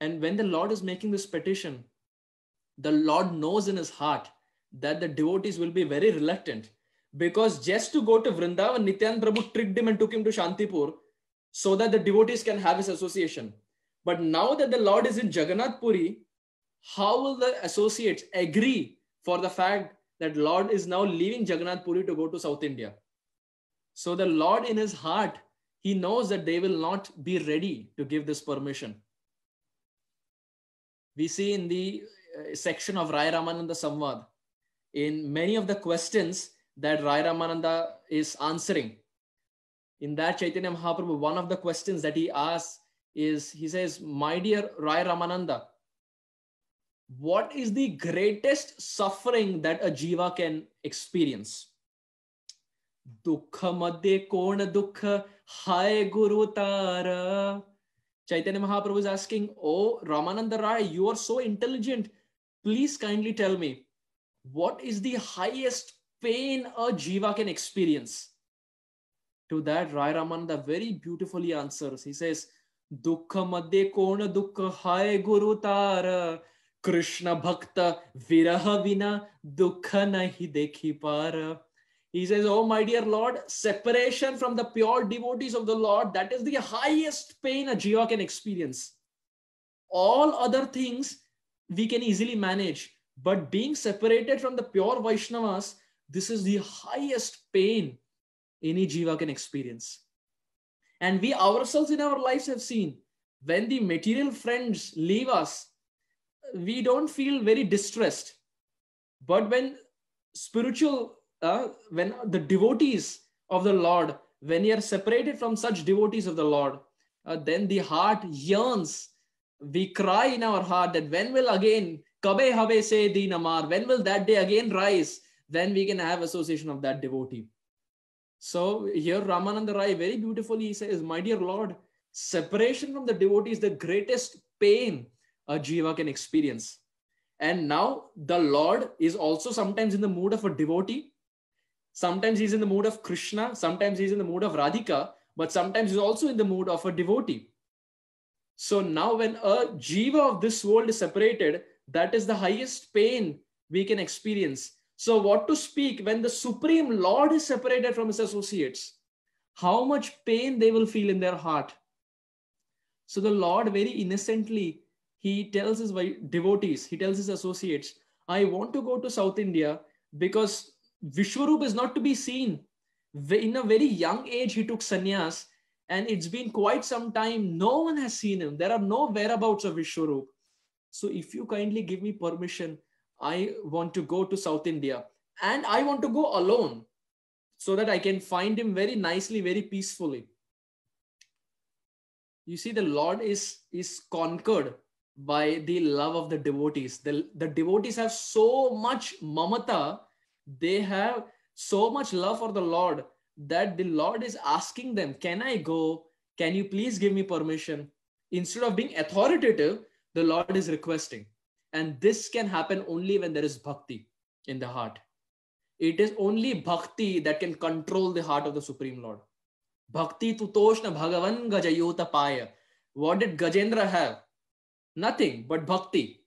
And when the Lord is making this petition, the Lord knows in his heart that the devotees will be very reluctant because just to go to Vrindavan, Nityan Prabhu tricked him and took him to Shantipur so that the devotees can have his association. But now that the Lord is in Jagannath Puri, how will the associates agree for the fact that Lord is now leaving Jagannath Puri to go to South India. So the Lord in his heart, he knows that they will not be ready to give this permission. We see in the uh, section of Rai Ramananda Samvad, in many of the questions that Rai Ramananda is answering, in that Chaitanya Mahaprabhu, one of the questions that he asks is, he says, my dear Rai Ramananda, what is the greatest suffering that a jiva can experience? Dukha madhe kona dukha hai guru tara. Chaitanya Mahaprabhu is asking, Oh, Ramananda Rai, you are so intelligent. Please kindly tell me, what is the highest pain a jiva can experience? To that, Rai Ramananda very beautifully answers. He says, Dukha madhe kona dukha hai guru tara. Krishna Bhakta Viraha Vina Dukha Nahi Dekhi Para. He says, Oh, my dear Lord, separation from the pure devotees of the Lord, that is the highest pain a jiva can experience. All other things we can easily manage, but being separated from the pure Vaishnavas, this is the highest pain any jiva can experience. And we ourselves in our lives have seen when the material friends leave us, we don't feel very distressed. But when spiritual, uh, when the devotees of the Lord, when you are separated from such devotees of the Lord, uh, then the heart yearns. We cry in our heart that when will again, kabe habe se dinamar, when will that day again rise? Then we can have association of that devotee. So here Ramananda Rai very beautifully says, My dear Lord, separation from the devotee is the greatest pain a jiva can experience. And now the Lord is also sometimes in the mood of a devotee. Sometimes he's in the mood of Krishna. Sometimes he's in the mood of Radhika. But sometimes he's also in the mood of a devotee. So now, when a jiva of this world is separated, that is the highest pain we can experience. So, what to speak when the Supreme Lord is separated from his associates? How much pain they will feel in their heart. So, the Lord very innocently he tells his devotees, he tells his associates, I want to go to South India because Vishwarup is not to be seen. In a very young age, he took sannyas, and it's been quite some time. No one has seen him. There are no whereabouts of Vishwarup. So, if you kindly give me permission, I want to go to South India and I want to go alone so that I can find him very nicely, very peacefully. You see, the Lord is, is conquered by the love of the devotees. The, the devotees have so much mamata, they have so much love for the Lord that the Lord is asking them, Can I go? Can you please give me permission? Instead of being authoritative, the Lord is requesting. And this can happen only when there is bhakti in the heart. It is only bhakti that can control the heart of the Supreme Lord. Bhakti tutoshna bhagavan gajayota paya. What did Gajendra have? Nothing but bhakti.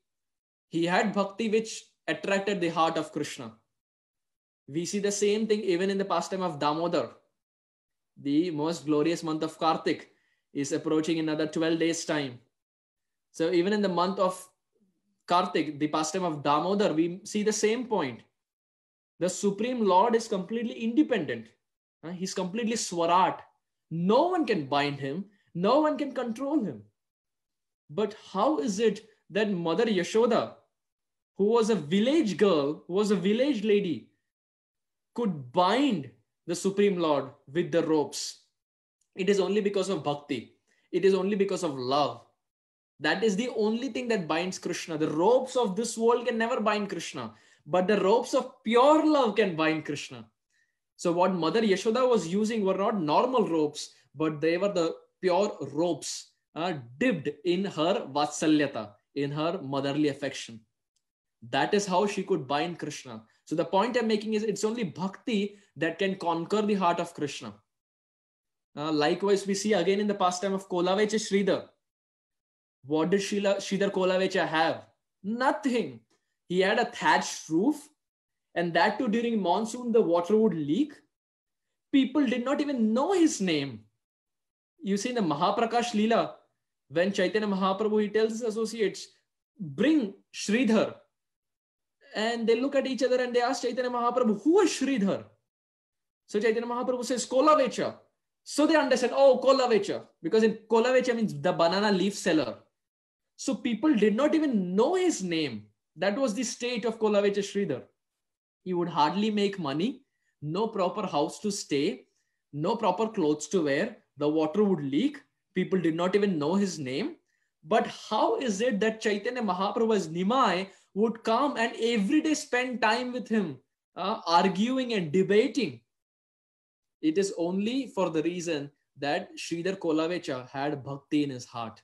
He had bhakti which attracted the heart of Krishna. We see the same thing even in the pastime of Damodar. The most glorious month of Kartik is approaching another 12 days' time. So, even in the month of Kartik, the pastime of Damodar, we see the same point. The Supreme Lord is completely independent, uh, he's completely Swarat. No one can bind him, no one can control him. But how is it that Mother Yashoda, who was a village girl, was a village lady, could bind the Supreme Lord with the ropes? It is only because of bhakti. It is only because of love. That is the only thing that binds Krishna. The ropes of this world can never bind Krishna, but the ropes of pure love can bind Krishna. So, what Mother Yashoda was using were not normal ropes, but they were the pure ropes uh, dipped in her vatsalyata, in her motherly affection. That is how she could bind Krishna. So the point I'm making is it's only bhakti that can conquer the heart of Krishna. Uh, likewise, we see again in the pastime of Kolavecha Sridhar. What did Shila, Sridhar Kolavecha have? Nothing. He had a thatched roof, and that too during monsoon, the water would leak. People did not even know his name. You see, in the Mahaprakash Leela, when Chaitanya Mahaprabhu, he tells his associates, bring Shridhar. And they look at each other and they ask Chaitanya Mahaprabhu, who is Shridhar? So Chaitanya Mahaprabhu says, Kolavecha. So they understand, oh, Kolavecha. Because in Kolavecha means the banana leaf seller. So people did not even know his name. That was the state of Kolavecha Shridhar. He would hardly make money, no proper house to stay, no proper clothes to wear, the water would leak, People did not even know his name. But how is it that Chaitanya Mahaprabhu's Nimai would come and every day spend time with him, uh, arguing and debating? It is only for the reason that Sridhar Kolavecha had bhakti in his heart.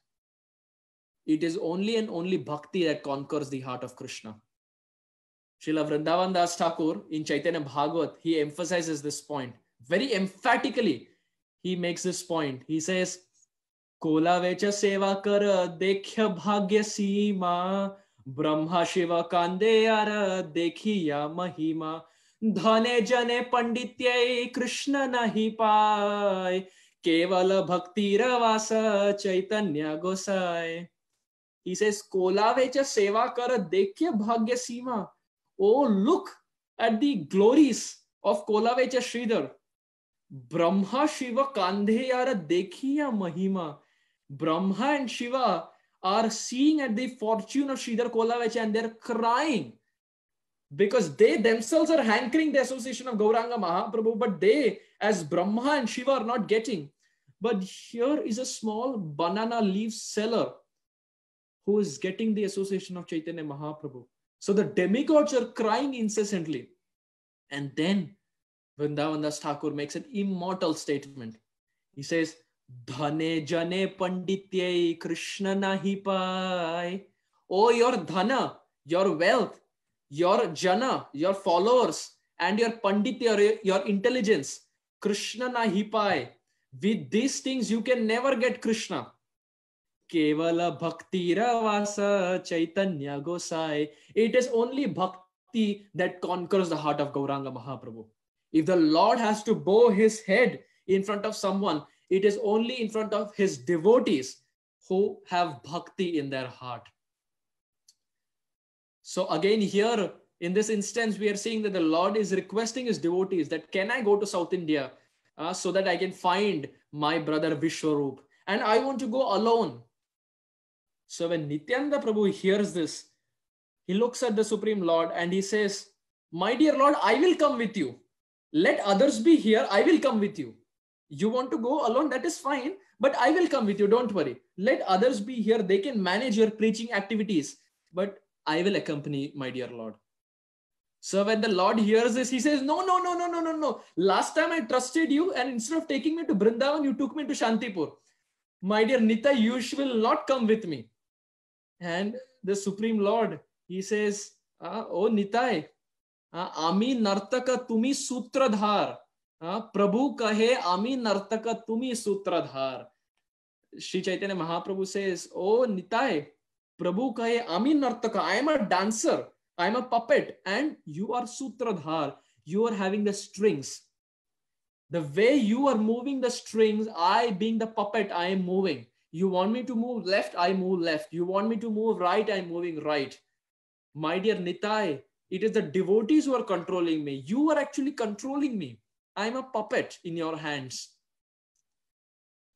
It is only and only bhakti that conquers the heart of Krishna. Srila Vrindavan Das Thakur in Chaitanya Bhagavat, he emphasizes this point very emphatically. He makes this point. He says, Kholavecha सेवा कर देख्य भाग्य सीमा ब्रह्मा शिव कांदे यार देखी या महिमा धने जने पंडित्य कृष्ण नहीं पाय केवल भक्ति रवास चैतन्य गोसाय इसे कोलावे च सेवा कर देखिए भाग्य सीमा oh look at the glories of Kholavecha Shridhar Brahma Shiva कांधे यार देखिया महिमा Brahma and Shiva are seeing at the fortune of Sridhar Kolavacha and they're crying because they themselves are hankering the association of Gauranga Mahaprabhu, but they, as Brahma and Shiva, are not getting. But here is a small banana leaf seller who is getting the association of Chaitanya Mahaprabhu. So the demigods are crying incessantly. And then Vrindavan Das Thakur makes an immortal statement. He says, धने जने पंडित्य कृष्ण नहीं पाय oh your dhan your wealth your jan your followers and your panditya your intelligence Krishna नहीं पाय with this things you can never get Krishna केवल भक्ति रस Chaitanya Gosai it is only bhakti that conquers the heart of Gauranga Mahaprabhu if the lord has to bow his head in front of someone It is only in front of his devotees who have bhakti in their heart. So again, here in this instance, we are seeing that the Lord is requesting his devotees that can I go to South India uh, so that I can find my brother Vishwaroop and I want to go alone. So when Nityananda Prabhu hears this, he looks at the Supreme Lord and he says, My dear Lord, I will come with you. Let others be here, I will come with you you want to go alone that is fine but i will come with you don't worry let others be here they can manage your preaching activities but i will accompany my dear lord so when the lord hears this he says no no no no no no no last time i trusted you and instead of taking me to brindavan you took me to shantipur my dear nita you will not come with me and the supreme lord he says ah, oh Nita, ah, nartaka tumi sutradhar प्रभु कहे आम्ही नर्तक तुम्ही सूत्रधार श्री चैतन्य महाप्रभु says ओ निताय प्रभु कहे आम्ही नर्तक I am a dancer I am a puppet and you are sutradhar you are having the strings the way you are moving the strings i being the puppet i am moving you want me to move left i move left you want me to move right i'm moving right my dear nitai it is the devotees who are controlling me you are actually controlling me I'm a puppet in your hands.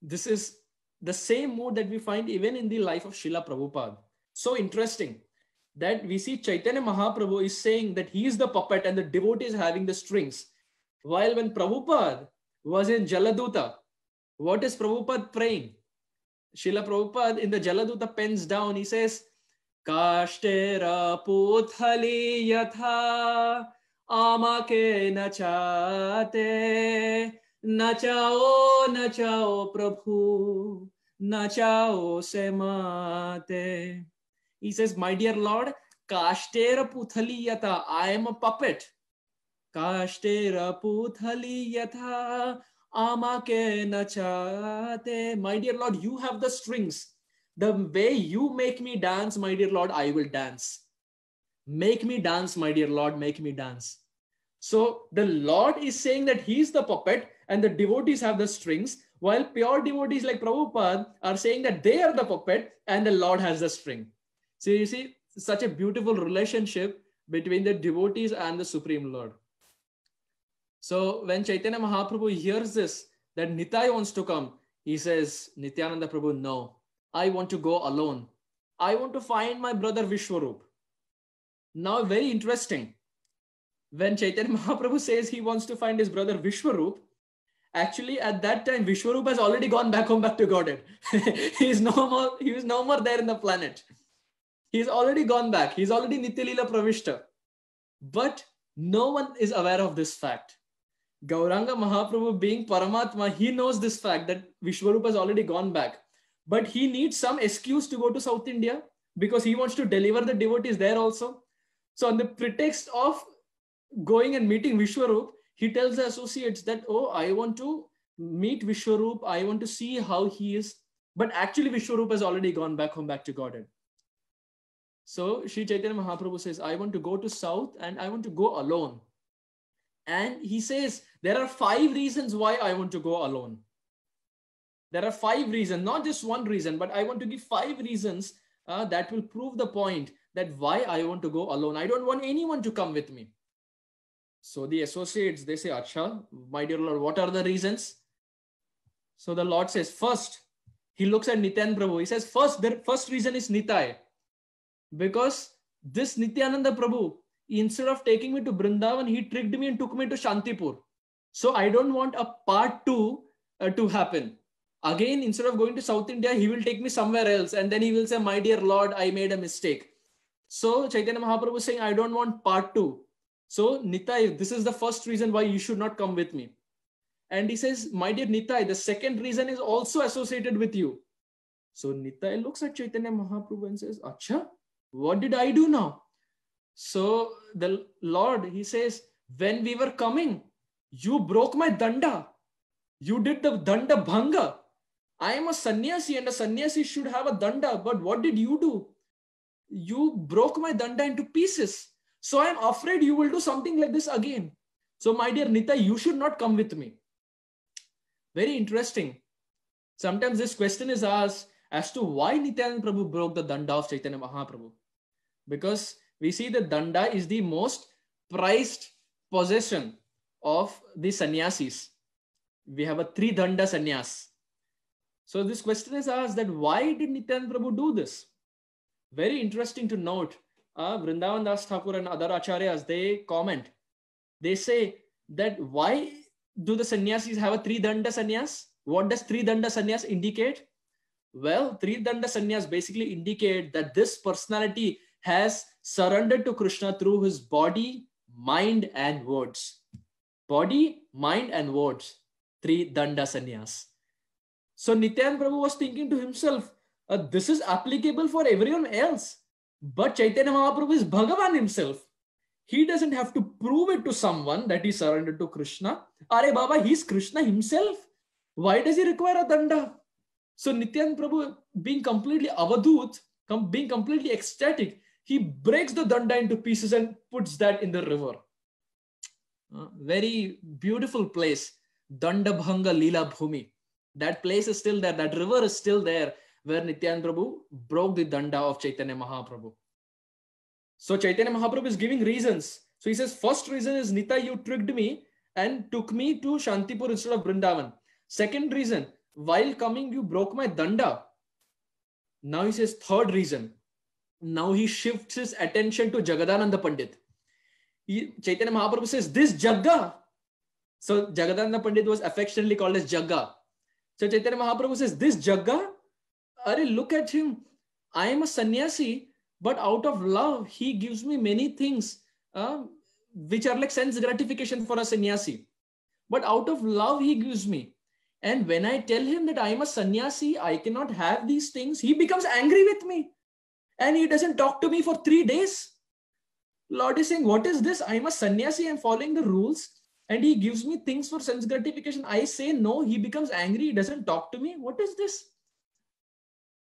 This is the same mood that we find even in the life of Srila Prabhupada. So interesting that we see Chaitanya Mahaprabhu is saying that he is the puppet and the devotee is having the strings. While when Prabhupada was in Jaladuta, what is Prabhupada praying? Srila Prabhupada in the Jaladuta pens down, he says, Kashtera puthali yatha আমাকে নচাতে নচাও নচাও প্রভু नचाओ से माते he says my dear lord काष्टेर पुथलीयता i am a puppet काष्टेर पुथलीयता आमाके नचाते my dear lord you have the strings the way you make me dance my dear lord i will dance Make me dance, my dear Lord, make me dance. So the Lord is saying that He's the puppet and the devotees have the strings, while pure devotees like Prabhupada are saying that they are the puppet and the Lord has the string. So you see, such a beautiful relationship between the devotees and the Supreme Lord. So when Chaitanya Mahaprabhu hears this, that Nitai wants to come, he says, Nityananda Prabhu, no, I want to go alone. I want to find my brother Vishwarup. Now, very interesting. When Chaitanya Mahaprabhu says he wants to find his brother Vishwarup, actually at that time Vishwarup has already gone back home back to Godhead. he is no more, he is no more there in the planet. He's already gone back. He's already Nityalila Pravishta. But no one is aware of this fact. Gauranga Mahaprabhu being Paramatma, he knows this fact that Vishwarup has already gone back. But he needs some excuse to go to South India because he wants to deliver the devotees there also. So on the pretext of going and meeting Vishwaroop, he tells the associates that, oh, I want to meet Vishwaroop. I want to see how he is. But actually Vishwaroop has already gone back home, back to Godhead. So Sri Chaitanya Mahaprabhu says, I want to go to South and I want to go alone. And he says, there are five reasons why I want to go alone. There are five reasons, not just one reason, but I want to give five reasons uh, that will prove the point that why I want to go alone. I don't want anyone to come with me. So the associates, they say, Acha, my dear Lord, what are the reasons? So the Lord says, first, he looks at Nityan Prabhu. He says, first, the first reason is Nitai. Because this Nityananda Prabhu, instead of taking me to Brindavan, he tricked me and took me to Shantipur. So I don't want a part two uh, to happen. Again, instead of going to South India, he will take me somewhere else. And then he will say, My dear Lord, I made a mistake. So Chaitanya Mahaprabhu is saying, I don't want part two. So Nitai, this is the first reason why you should not come with me. And he says, My dear Nitai, the second reason is also associated with you. So Nitai looks at Chaitanya Mahaprabhu and says, Acha, what did I do now? So the Lord, he says, When we were coming, you broke my danda. You did the danda bhanga. I am a sannyasi and a sannyasi should have a danda, but what did you do? you broke my danda into pieces. So I'm afraid you will do something like this again. So, my dear Nita, you should not come with me. Very interesting. Sometimes this question is asked as to why Nityananda Prabhu broke the danda of Chaitanya Mahaprabhu. Because we see that danda is the most prized possession of the sannyasis. We have a three danda sannyas. So this question is asked that why did Nityananda Prabhu do this? Very interesting to note, uh, Vrindavan Das Thakur and other acharyas, they comment, they say that why do the sannyasis have a three danda sannyas? What does three danda sannyas indicate? Well, three danda sannyas basically indicate that this personality has surrendered to Krishna through his body, mind, and words. Body, mind, and words. Three danda sannyas. So Nityan Prabhu was thinking to himself, uh, this is applicable for everyone else. But Chaitanya Mahaprabhu is Bhagavan himself. He doesn't have to prove it to someone that he surrendered to Krishna. Are Baba, he's Krishna himself. Why does he require a danda? So Nityan Prabhu, being completely avadut, com- being completely ecstatic, he breaks the danda into pieces and puts that in the river. Uh, very beautiful place, Danda Bhanga Lila Bhumi. That place is still there. That river is still there where Nityan Prabhu broke the danda of Chaitanya Mahaprabhu. So Chaitanya Mahaprabhu is giving reasons. So he says, first reason is Nita, you tricked me and took me to Shantipur instead of Brindavan. Second reason, while coming, you broke my danda. Now he says, third reason. Now he shifts his attention to Jagadananda Pandit. He, Chaitanya Mahaprabhu says, this Jagga. So Jagadananda Pandit was affectionately called as Jagga. So Chaitanya Mahaprabhu says, this Jagga are look at him. I am a sannyasi, but out of love, he gives me many things uh, which are like sense gratification for a sannyasi. But out of love, he gives me. And when I tell him that I am a sannyasi, I cannot have these things, he becomes angry with me. And he doesn't talk to me for three days. Lord is saying, What is this? I'm a sannyasi, I'm following the rules. And he gives me things for sense gratification. I say no, he becomes angry, he doesn't talk to me. What is this?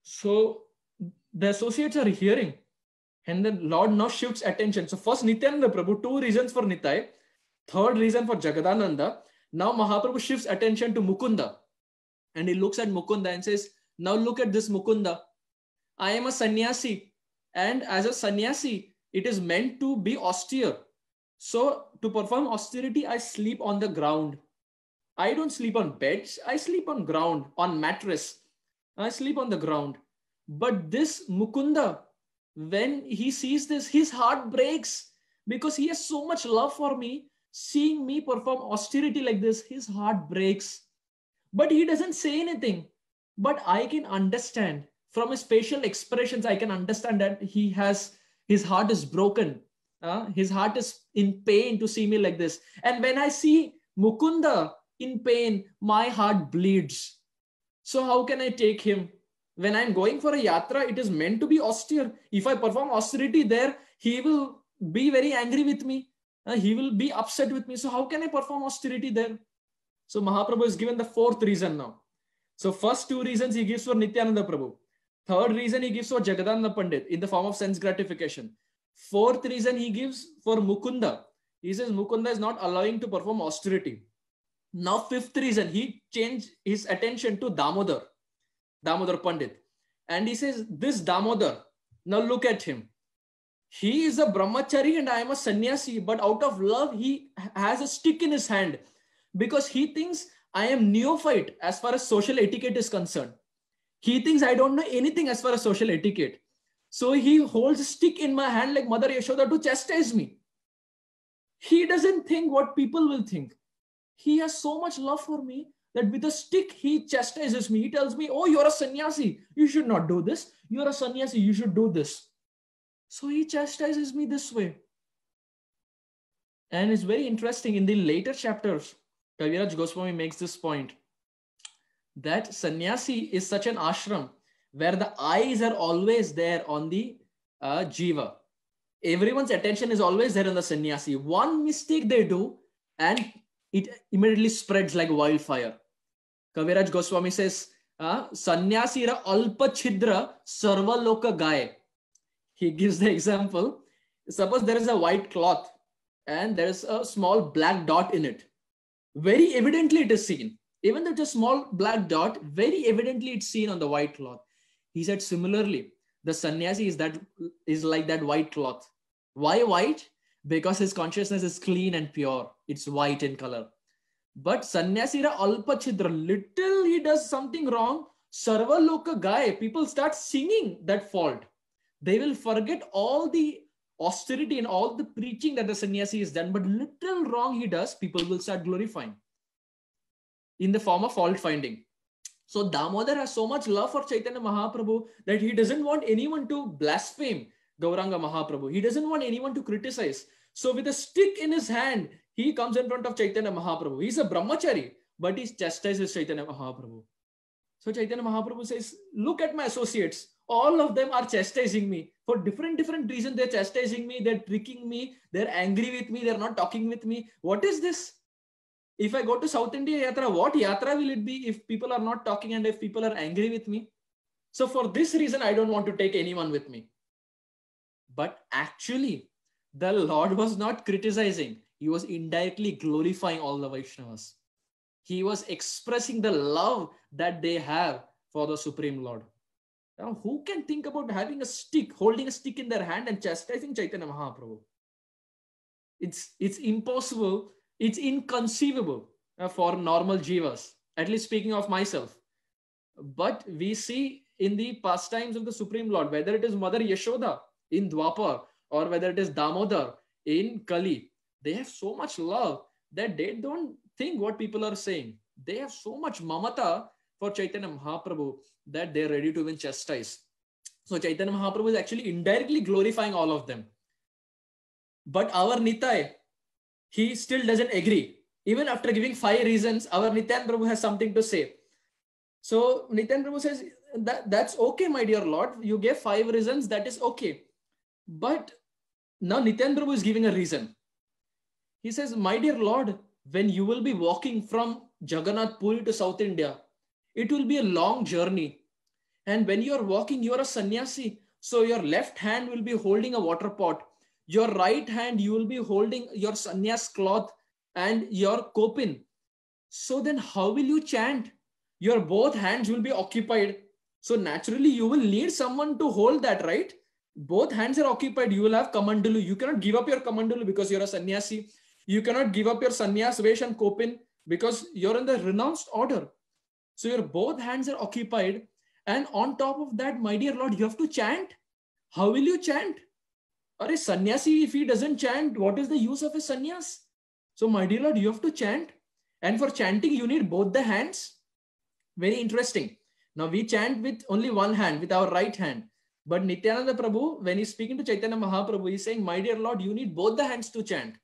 So the associates are hearing. And then Lord now shifts attention. So first Nityananda Prabhu, two reasons for Nitai, third reason for Jagadananda. Now Mahaprabhu shifts attention to Mukunda. And he looks at Mukunda and says, Now look at this Mukunda. I am a sannyasi. And as a sannyasi, it is meant to be austere. So to perform austerity, I sleep on the ground. I don't sleep on beds. I sleep on ground, on mattress. I sleep on the ground. But this Mukunda, when he sees this, his heart breaks because he has so much love for me. Seeing me perform austerity like this, his heart breaks. But he doesn't say anything. But I can understand from his facial expressions, I can understand that he has his heart is broken. Uh, his heart is in pain to see me like this. And when I see Mukunda in pain, my heart bleeds so how can I take him? When I'm going for a yatra, it is meant to be austere. If I perform austerity there, he will be very angry with me. Uh, he will be upset with me. So how can I perform austerity there? So Mahaprabhu is given the fourth reason now. So first two reasons he gives for Nityananda Prabhu. Third reason he gives for Jagadananda Pandit in the form of sense gratification. Fourth reason he gives for Mukunda. He says Mukunda is not allowing to perform austerity. Now, fifth reason, he changed his attention to Damodar, Damodar Pandit. And he says, This Damodar, now look at him. He is a brahmachari and I am a sannyasi, but out of love, he has a stick in his hand because he thinks I am neophyte as far as social etiquette is concerned. He thinks I don't know anything as far as social etiquette. So he holds a stick in my hand like Mother Yashoda to chastise me. He doesn't think what people will think he has so much love for me that with a stick he chastises me. He tells me, Oh, you're a sannyasi. You should not do this. You're a sannyasi. You should do this. So he chastises me this way. And it's very interesting in the later chapters, Kaviraj Goswami makes this point that sannyasi is such an ashram where the eyes are always there on the uh, jiva. Everyone's attention is always there on the sannyasi. One mistake they do, and it immediately spreads like wildfire. Kaviraj Goswami says, uh, ah, Sannyasira alpa chidra sarva loka He gives the example. Suppose there is a white cloth and there is a small black dot in it. Very evidently it is seen. Even though it's a small black dot, very evidently it's seen on the white cloth. He said, similarly, the sannyasi is that is like that white cloth. Why white? because his consciousness is clean and pure. It's white in color. But Sanyasira Alpachidra, little he does something wrong, Sarvaloka guy, people start singing that fault. They will forget all the austerity and all the preaching that the sannyasi has done, but little wrong he does, people will start glorifying in the form of fault finding. So Damodar has so much love for Chaitanya Mahaprabhu that he doesn't want anyone to blaspheme. Gauranga Mahaprabhu. He doesn't want anyone to criticize. So with a stick in his hand, he comes in front of Chaitanya Mahaprabhu. He's a brahmachari, but he chastises Chaitanya Mahaprabhu. So Chaitanya Mahaprabhu says, look at my associates. All of them are chastising me for different, different reasons. They're chastising me. They're tricking me. They're angry with me. They're not talking with me. What is this? If I go to South India Yatra, what Yatra will it be if people are not talking and if people are angry with me? So for this reason, I don't want to take anyone with me. But actually, the Lord was not criticizing, he was indirectly glorifying all the Vaishnavas. He was expressing the love that they have for the Supreme Lord. Now, who can think about having a stick, holding a stick in their hand and chastising Chaitanya Mahaprabhu? It's, it's impossible, it's inconceivable uh, for normal jivas, at least speaking of myself. But we see in the pastimes of the Supreme Lord, whether it is Mother Yashoda in Dwapar or whether it is Damodar in Kali. They have so much love that they don't think what people are saying. They have so much mamata for Chaitanya Mahaprabhu that they're ready to even chastise. So Chaitanya Mahaprabhu is actually indirectly glorifying all of them. But our Nitai, he still doesn't agree. Even after giving five reasons, our Nityan Prabhu has something to say. So Nityan Prabhu says, that, that's okay, my dear Lord. You gave five reasons, that is okay. But now Nitendra was is giving a reason. He says, My dear Lord, when you will be walking from Jagannath Puri to South India, it will be a long journey. And when you are walking, you are a sannyasi. So your left hand will be holding a water pot. Your right hand, you will be holding your sannyas cloth and your copin. So then, how will you chant? Your both hands will be occupied. So naturally, you will need someone to hold that, right? both hands are occupied, you will have kamandalu. You cannot give up your kamandalu because you're a sannyasi. You cannot give up your sannyas, vesh and kopin because you're in the renounced order. So your both hands are occupied. And on top of that, my dear Lord, you have to chant. How will you chant? Or a sannyasi, if he doesn't chant, what is the use of a sannyas? So my dear Lord, you have to chant. And for chanting, you need both the hands. Very interesting. Now we chant with only one hand, with our right hand. But Nityananda Prabhu, when he's speaking to Chaitanya Mahaprabhu, he's saying, My dear Lord, you need both the hands to chant.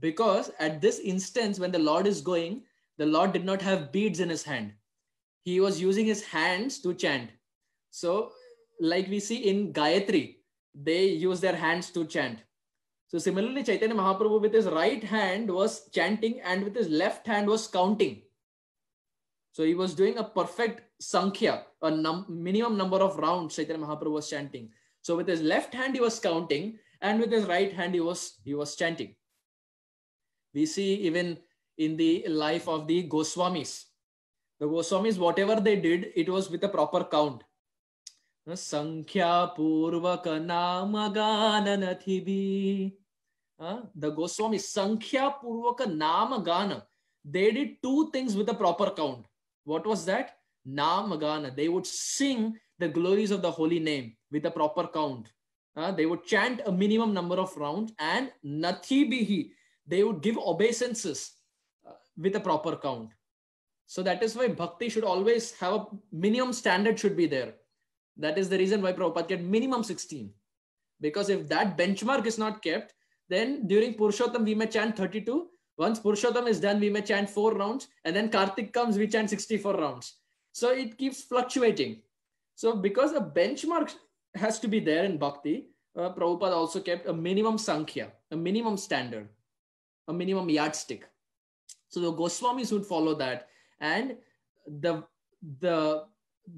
Because at this instance, when the Lord is going, the Lord did not have beads in his hand. He was using his hands to chant. So, like we see in Gayatri, they use their hands to chant. So, similarly, Chaitanya Mahaprabhu with his right hand was chanting and with his left hand was counting. So he was doing a perfect sankhya, a num minimum number of rounds Chaitanya Mahaprabhu was chanting. So with his left hand, he was counting and with his right hand, he was, he was chanting. We see even in the life of the Goswamis. The Goswamis, whatever they did, it was with a proper count. संख्यापूर्वक नाम गान नथिबी the Goswami, Sankhya Purvaka Nama Gana, they did two things with a proper count. What was that? Namagana. They would sing the glories of the holy name with a proper count. Uh, they would chant a minimum number of rounds and Nathibihi. They would give obeisances uh, with a proper count. So that is why bhakti should always have a minimum standard should be there. That is the reason why Prabhupada kept minimum 16. Because if that benchmark is not kept, then during Purushottam, we may chant 32, once Purushottam is done, we may chant four rounds, and then Karthik comes, we chant 64 rounds. So it keeps fluctuating. So because a benchmark has to be there in Bhakti, uh, Prabhupada also kept a minimum Sankhya, a minimum standard, a minimum yardstick. So the Goswamis would follow that. And the, the,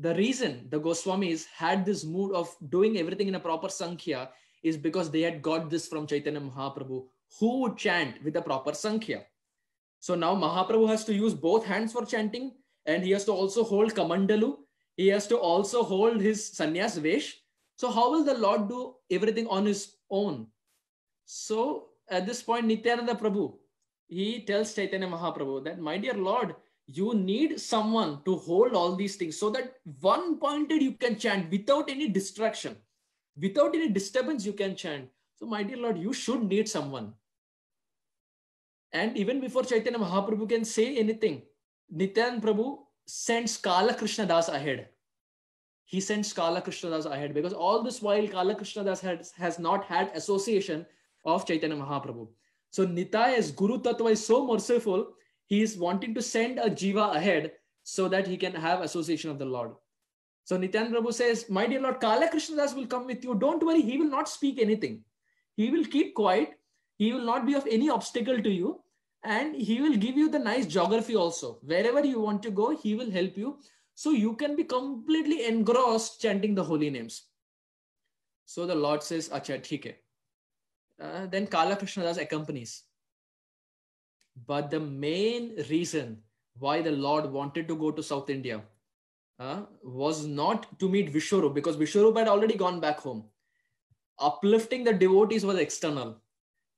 the reason the Goswamis had this mood of doing everything in a proper Sankhya is because they had got this from Chaitanya Mahaprabhu, who would chant with the proper Sankhya. So now Mahaprabhu has to use both hands for chanting and he has to also hold Kamandalu. He has to also hold his sannyas vesh. So how will the Lord do everything on his own? So at this point, Nityananda Prabhu, he tells Chaitanya Mahaprabhu that, my dear Lord, you need someone to hold all these things so that one pointed you can chant without any distraction. Without any disturbance, you can chant. So, my dear Lord, you should need someone. And even before Chaitanya Mahaprabhu can say anything, Nityan Prabhu sends Kala Krishna Das ahead. He sends Kala Krishna Das ahead because all this while Kala Krishna Das has, has not had association of Chaitanya Mahaprabhu. So Nitya Guru Tattva is so merciful, he is wanting to send a Jiva ahead so that he can have association of the Lord. So Nityan Prabhu says, My dear Lord, Kala Krishna Das will come with you. Don't worry, he will not speak anything. He will keep quiet. He will not be of any obstacle to you. And he will give you the nice geography also. Wherever you want to go, he will help you. So you can be completely engrossed chanting the holy names. So the Lord says, Acha, theek hai. Uh, then Kala Krishna Das accompanies. But the main reason why the Lord wanted to go to South India uh, was not to meet Vishnu because Vishnu had already gone back home uplifting the devotees was external.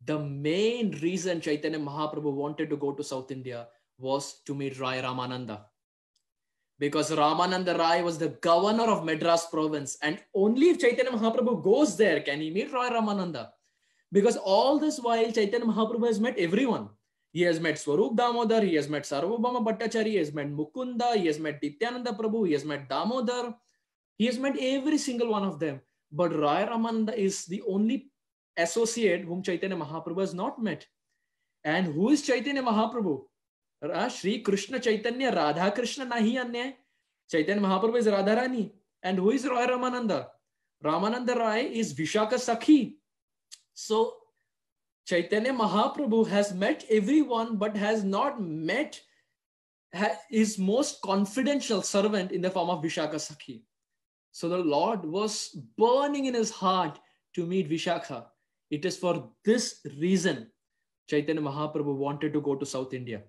The main reason Chaitanya Mahaprabhu wanted to go to South India was to meet Rai Ramananda. Because Ramananda Rai was the governor of Madras province, and only if Chaitanya Mahaprabhu goes there can he meet Rai Ramananda. Because all this while, Chaitanya Mahaprabhu has met everyone. He has met Swarup Damodar, he has met Sarvabhama Bhattachari, he has met Mukunda, he has met Dityananda Prabhu, he has met Damodar. He has met every single one of them. But Raya Ramananda is the only associate whom Chaitanya Mahaprabhu has not met. And who is Chaitanya Mahaprabhu? Sri Krishna Chaitanya Radha Krishna Nahi Anya. Chaitanya Mahaprabhu is Radharani. And who is Raya Ramananda? Ramananda Rai is Vishaka Sakhi. So Chaitanya Mahaprabhu has met everyone but has not met his most confidential servant in the form of Vishaka Sakhi. So the Lord was burning in his heart to meet Vishakha. It is for this reason Chaitanya Mahaprabhu wanted to go to South India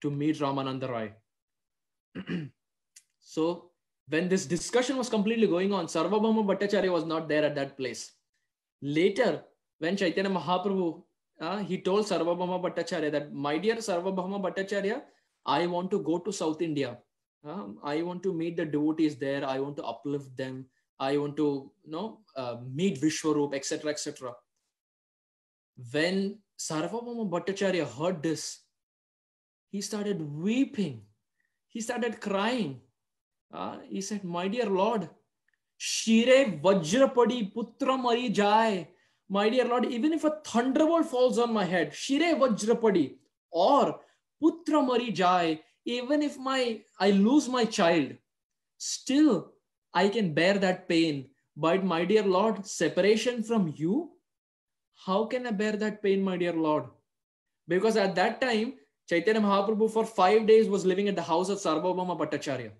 to meet Ramananda Roy. so when this discussion was completely going on, Sarvabhauma Bhattacharya was not there at that place. Later, when Chaitanya Mahaprabhu, uh, he told Sarvabhauma Bhattacharya that, my dear Sarvabhauma Bhattacharya, I want to go to South India um, i want to meet the devotees there i want to uplift them i want to you know uh, meet vishwaroop etc etc when sarvabhauma bhattacharya heard this he started weeping he started crying uh, he said my dear lord shire vajrapadi putra mari jai my dear lord even if a thunderbolt falls on my head shire vajrapadi or putra mari jai even if my i lose my child still i can bear that pain but my dear lord separation from you how can i bear that pain my dear lord because at that time chaitanya mahaprabhu for 5 days was living at the house of sarvabhauma bhattacharya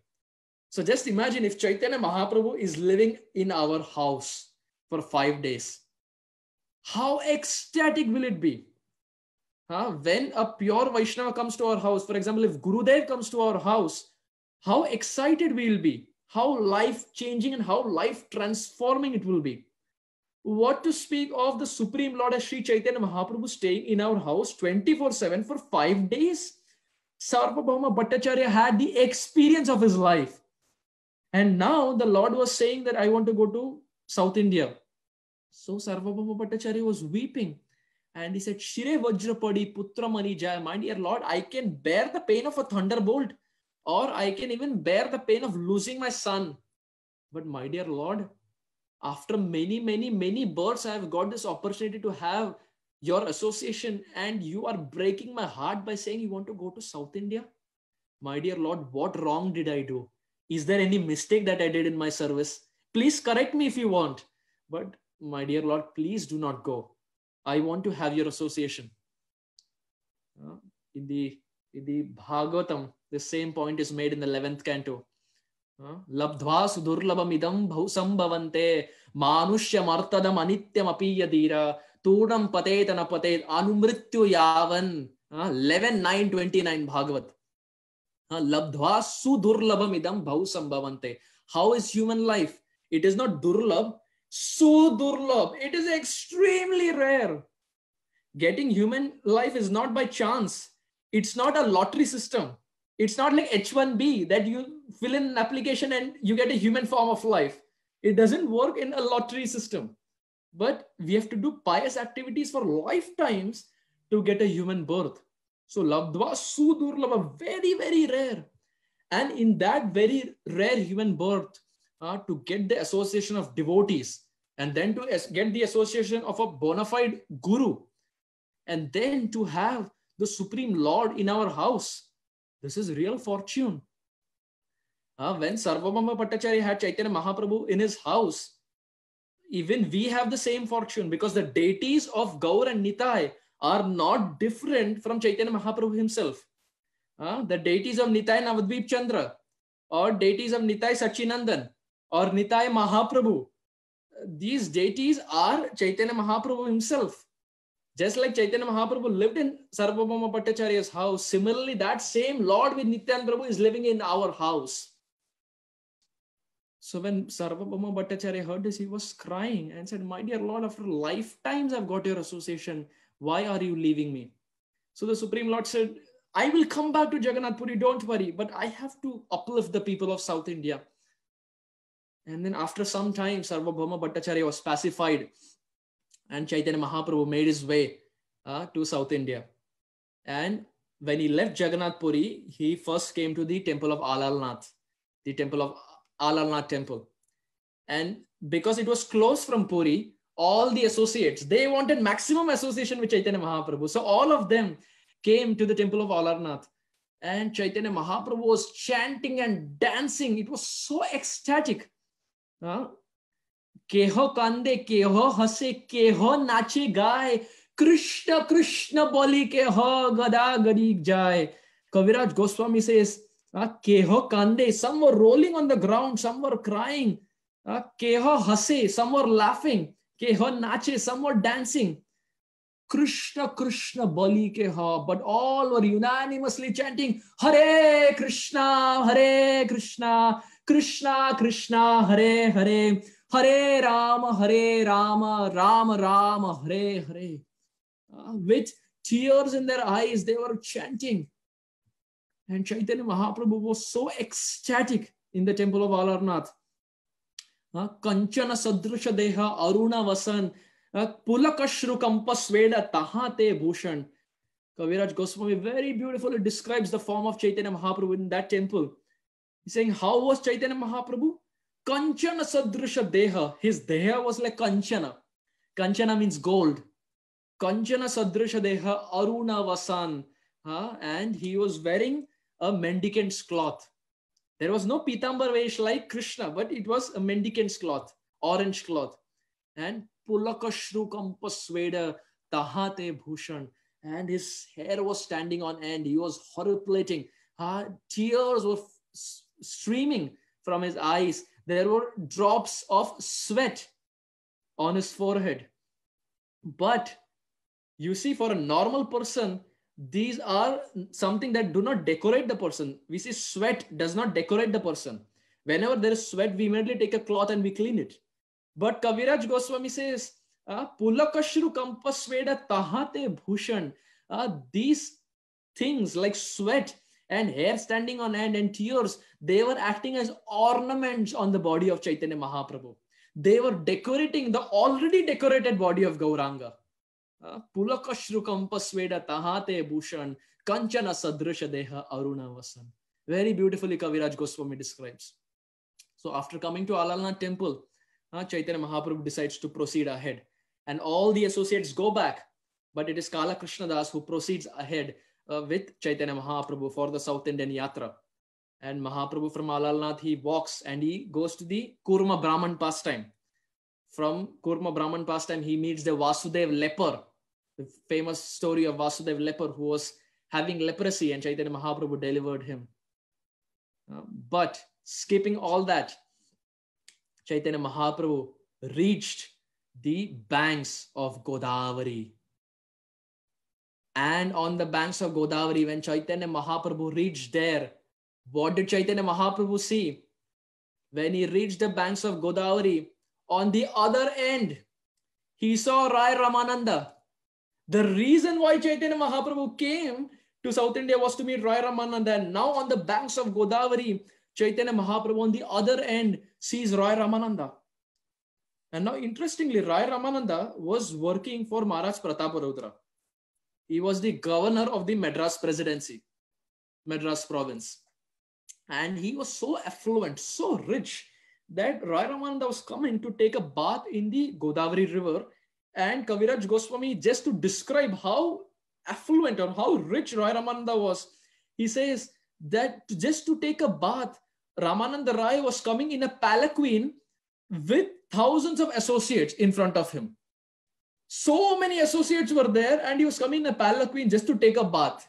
so just imagine if chaitanya mahaprabhu is living in our house for 5 days how ecstatic will it be when a pure Vaishnava comes to our house, for example, if Gurudev comes to our house, how excited we will be, how life changing and how life transforming it will be. What to speak of the Supreme Lord as Sri Chaitanya Mahaprabhu staying in our house 24 7 for five days? Sarvabhauma Bhattacharya had the experience of his life. And now the Lord was saying that I want to go to South India. So Sarvabhauma Bhattacharya was weeping and he said, Shire Vajrapadi Putramani My dear Lord, I can bear the pain of a thunderbolt, or I can even bear the pain of losing my son. But my dear Lord, after many, many, many births, I have got this opportunity to have your association, and you are breaking my heart by saying you want to go to South India. My dear Lord, what wrong did I do? Is there any mistake that I did in my service? Please correct me if you want. But my dear Lord, please do not go. I want to have your association. Uh, in the in the Bhagavatam, the same point is made in the 11th canto. Uh, labdhva sudurlabam idam bhavsambhavante manushya martadam anityam apiyadira tūram patetana patet anumrityu yavan uh, 11 9 29 Bhagavat. Labdhva sudurlabam idam bhavsambhavante. How is human life? It is not durlab, so durlabh. It is extremely rare. Getting human life is not by chance. It's not a lottery system. It's not like H1B that you fill in an application and you get a human form of life. It doesn't work in a lottery system. But we have to do pious activities for lifetimes to get a human birth. So labdva sudurlabha, very, very rare. And in that very rare human birth, uh, to get the association of devotees and then to get the association of a bona fide guru and then to have the supreme lord in our house this is real fortune uh, when sarvamama bhattacharya had chaitanya mahaprabhu in his house even we have the same fortune because the deities of gaur and nitai are not different from chaitanya mahaprabhu himself uh, the deities of nitai navadvip chandra or deities of nitai sachinandan or Nitai Mahaprabhu. These deities are Chaitanya Mahaprabhu himself. Just like Chaitanya Mahaprabhu lived in Sarvabhauma Bhattacharya's house, similarly, that same Lord with Nityan Prabhu is living in our house. So when Sarvabhauma Bhattacharya heard this, he was crying and said, My dear Lord, after lifetimes I've got your association. Why are you leaving me? So the Supreme Lord said, I will come back to Jagannath Puri, don't worry, but I have to uplift the people of South India. And then after some time, Sarvabhauma Bhattacharya was pacified and Chaitanya Mahaprabhu made his way uh, to South India. And when he left Jagannath Puri, he first came to the temple of Alalnath, the temple of Alalnath temple. And because it was close from Puri, all the associates, they wanted maximum association with Chaitanya Mahaprabhu. So all of them came to the temple of Alarnath. And Chaitanya Mahaprabhu was chanting and dancing. It was so ecstatic. हाँ? केहो कांदे केहो हसे केहो नाचे गाय कृष्ण कृष्ण बोली के हो गदा गरी जाए कविराज गोस्वामी से हाँ, केहो कांदे some are rolling on the ground some are crying केहो हसे समवर लाफिंग केहो नाचे समवर डांसिंग कृष्ण कृष्ण बोली के हो but all were unanimously chanting Hare Krishna Hare Krishna Krishna, Krishna, Hare, Hare, Hare Rama, Hare Rama, Rama Rama, Hare, Hare. Uh, with tears in their eyes, they were chanting. And Chaitanya Mahaprabhu was so ecstatic in the temple of Alarnath. Uh, Kanchana Sadrusha Deha Aruna Vasan ah, Pulakashru Kampasveda Tahate Bhushan. Kaviraj Goswami very beautifully describes the form of Chaitanya Mahaprabhu in that temple. He's saying, how was Chaitanya Mahaprabhu? Kanchana Sadrusha Deha. His Deha was like Kanchana. Kanchana means gold. Kanchana Sadrusha Deha Aruna Vasan. Huh? And he was wearing a mendicant's cloth. There was no Pitambar Vesh like Krishna, but it was a mendicant's cloth, orange cloth. And Pulakashru Kampasveda Tahate Bhushan. And his hair was standing on end. He was horripilating. Huh? Tears were streaming from his eyes. There were drops of sweat on his forehead. But you see, for a normal person, these are something that do not decorate the person. We see sweat does not decorate the person. Whenever there is sweat, we immediately take a cloth and we clean it. But Kaviraj Goswami says, ah, Pulakashru kampasveda tahate bhushan. Ah, these things like sweat and hair standing on end and tears, they were acting as ornaments on the body of Chaitanya Mahaprabhu. They were decorating the already decorated body of Gauranga. Uh, Pulakashrukam pasveda tahate bhushan kanchana sadrisha deha arunavasan. Very beautifully Kaviraj Goswami describes. So after coming to Alalna temple, uh, Chaitanya Mahaprabhu decides to proceed ahead. And all the associates go back, but it is Kala Krishna Das who proceeds ahead uh, with Chaitanya Mahaprabhu for the South Indian Yatra. And Mahaprabhu from Alalnath, he walks and he goes to the Kurma Brahman pastime. From Kurma Brahman pastime, he meets the Vasudev leper, the famous story of Vasudev leper who was having leprosy and Chaitanya Mahaprabhu delivered him. Uh, but skipping all that, Chaitanya Mahaprabhu reached the banks of Godavari and on the banks of Godavari, when Chaitanya Mahaprabhu reached there, what did Chaitanya Mahaprabhu see? When he reached the banks of Godavari, on the other end, he saw Rai Ramananda. The reason why Chaitanya Mahaprabhu came to South India was to meet Rai Ramananda. And now on the banks of Godavari, Chaitanya Mahaprabhu on the other end sees Rai Ramananda. And now, interestingly, Rai Ramananda was working for Maharaj Prataparudra. He was the governor of the Madras presidency, Madras province. And he was so affluent, so rich that Rai Ramananda was coming to take a bath in the Godavari river. And Kaviraj Goswami, just to describe how affluent or how rich Rai Ramananda was, he says that just to take a bath, Ramananda Rai was coming in a palanquin with thousands of associates in front of him. So many associates were there, and he was coming in a palanquin just to take a bath.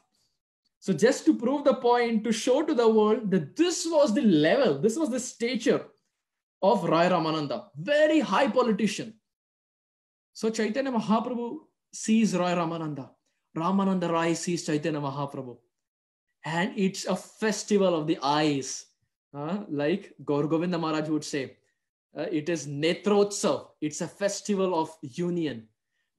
So, just to prove the point, to show to the world that this was the level, this was the stature of Rai Ramananda, very high politician. So, Chaitanya Mahaprabhu sees Rai Ramananda. Ramananda Rai sees Chaitanya Mahaprabhu. And it's a festival of the eyes, uh, like Gaur Maharaj would say. Uh, it is Netrotsav, it's a festival of union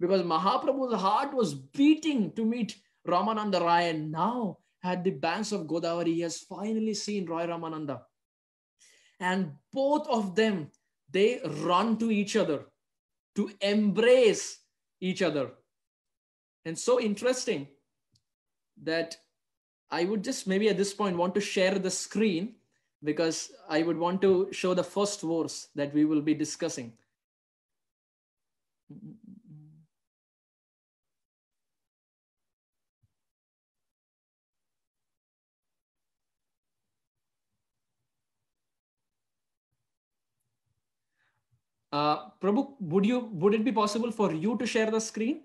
because Mahaprabhu's heart was beating to meet Ramananda Rai. And now, at the banks of Godavari, he has finally seen Roy Ramananda. And both of them, they run to each other to embrace each other. And so interesting that I would just maybe at this point want to share the screen because I would want to show the first verse that we will be discussing. Uh, Prabhu, would you would it be possible for you to share the screen?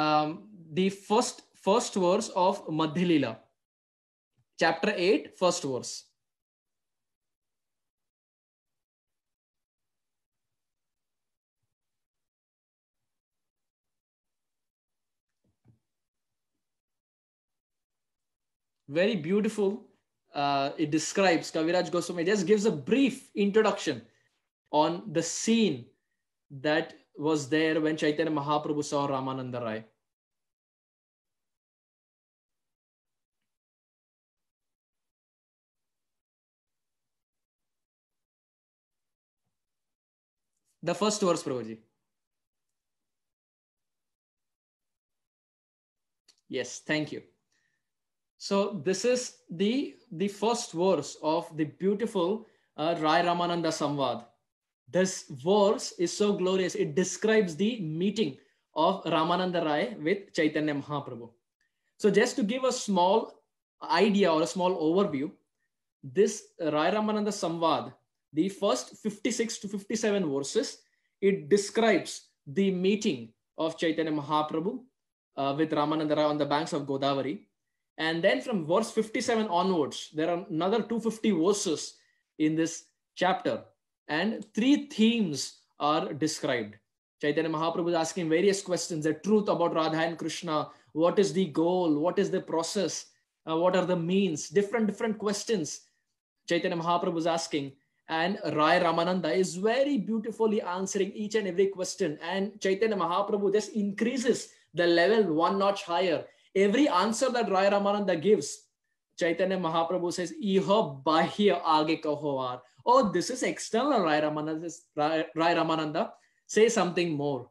Um, the first first verse of Madhilila, chapter 8, first verse. Very beautiful. Uh, it describes Kaviraj Goswami just gives a brief introduction on the scene that was there when Chaitanya Mahaprabhu saw Ramananda Rai. The first verse, Prabhuji. Yes, thank you. So this is the the first verse of the beautiful uh, Rai Ramananda Samvad. This verse is so glorious. It describes the meeting of Ramananda Rai with Chaitanya Mahaprabhu. So just to give a small idea or a small overview, this Rai Ramananda Samvad, the first 56 to 57 verses, it describes the meeting of Chaitanya Mahaprabhu uh, with Ramananda Rai on the banks of Godavari. And then from verse 57 onwards, there are another 250 verses in this chapter and three themes are described. Chaitanya Mahaprabhu is asking various questions the truth about Radha and Krishna, what is the goal, what is the process, uh, what are the means, different, different questions Chaitanya Mahaprabhu is asking. And Rai Ramananda is very beautifully answering each and every question. And Chaitanya Mahaprabhu just increases the level one notch higher. Every answer that Rai Ramananda gives Chaitanya Mahaprabhu says, Iho bahya agikahovar. Oh, this is external, Rai Ramananda, this, Rai, Rai Ramananda. Say something more.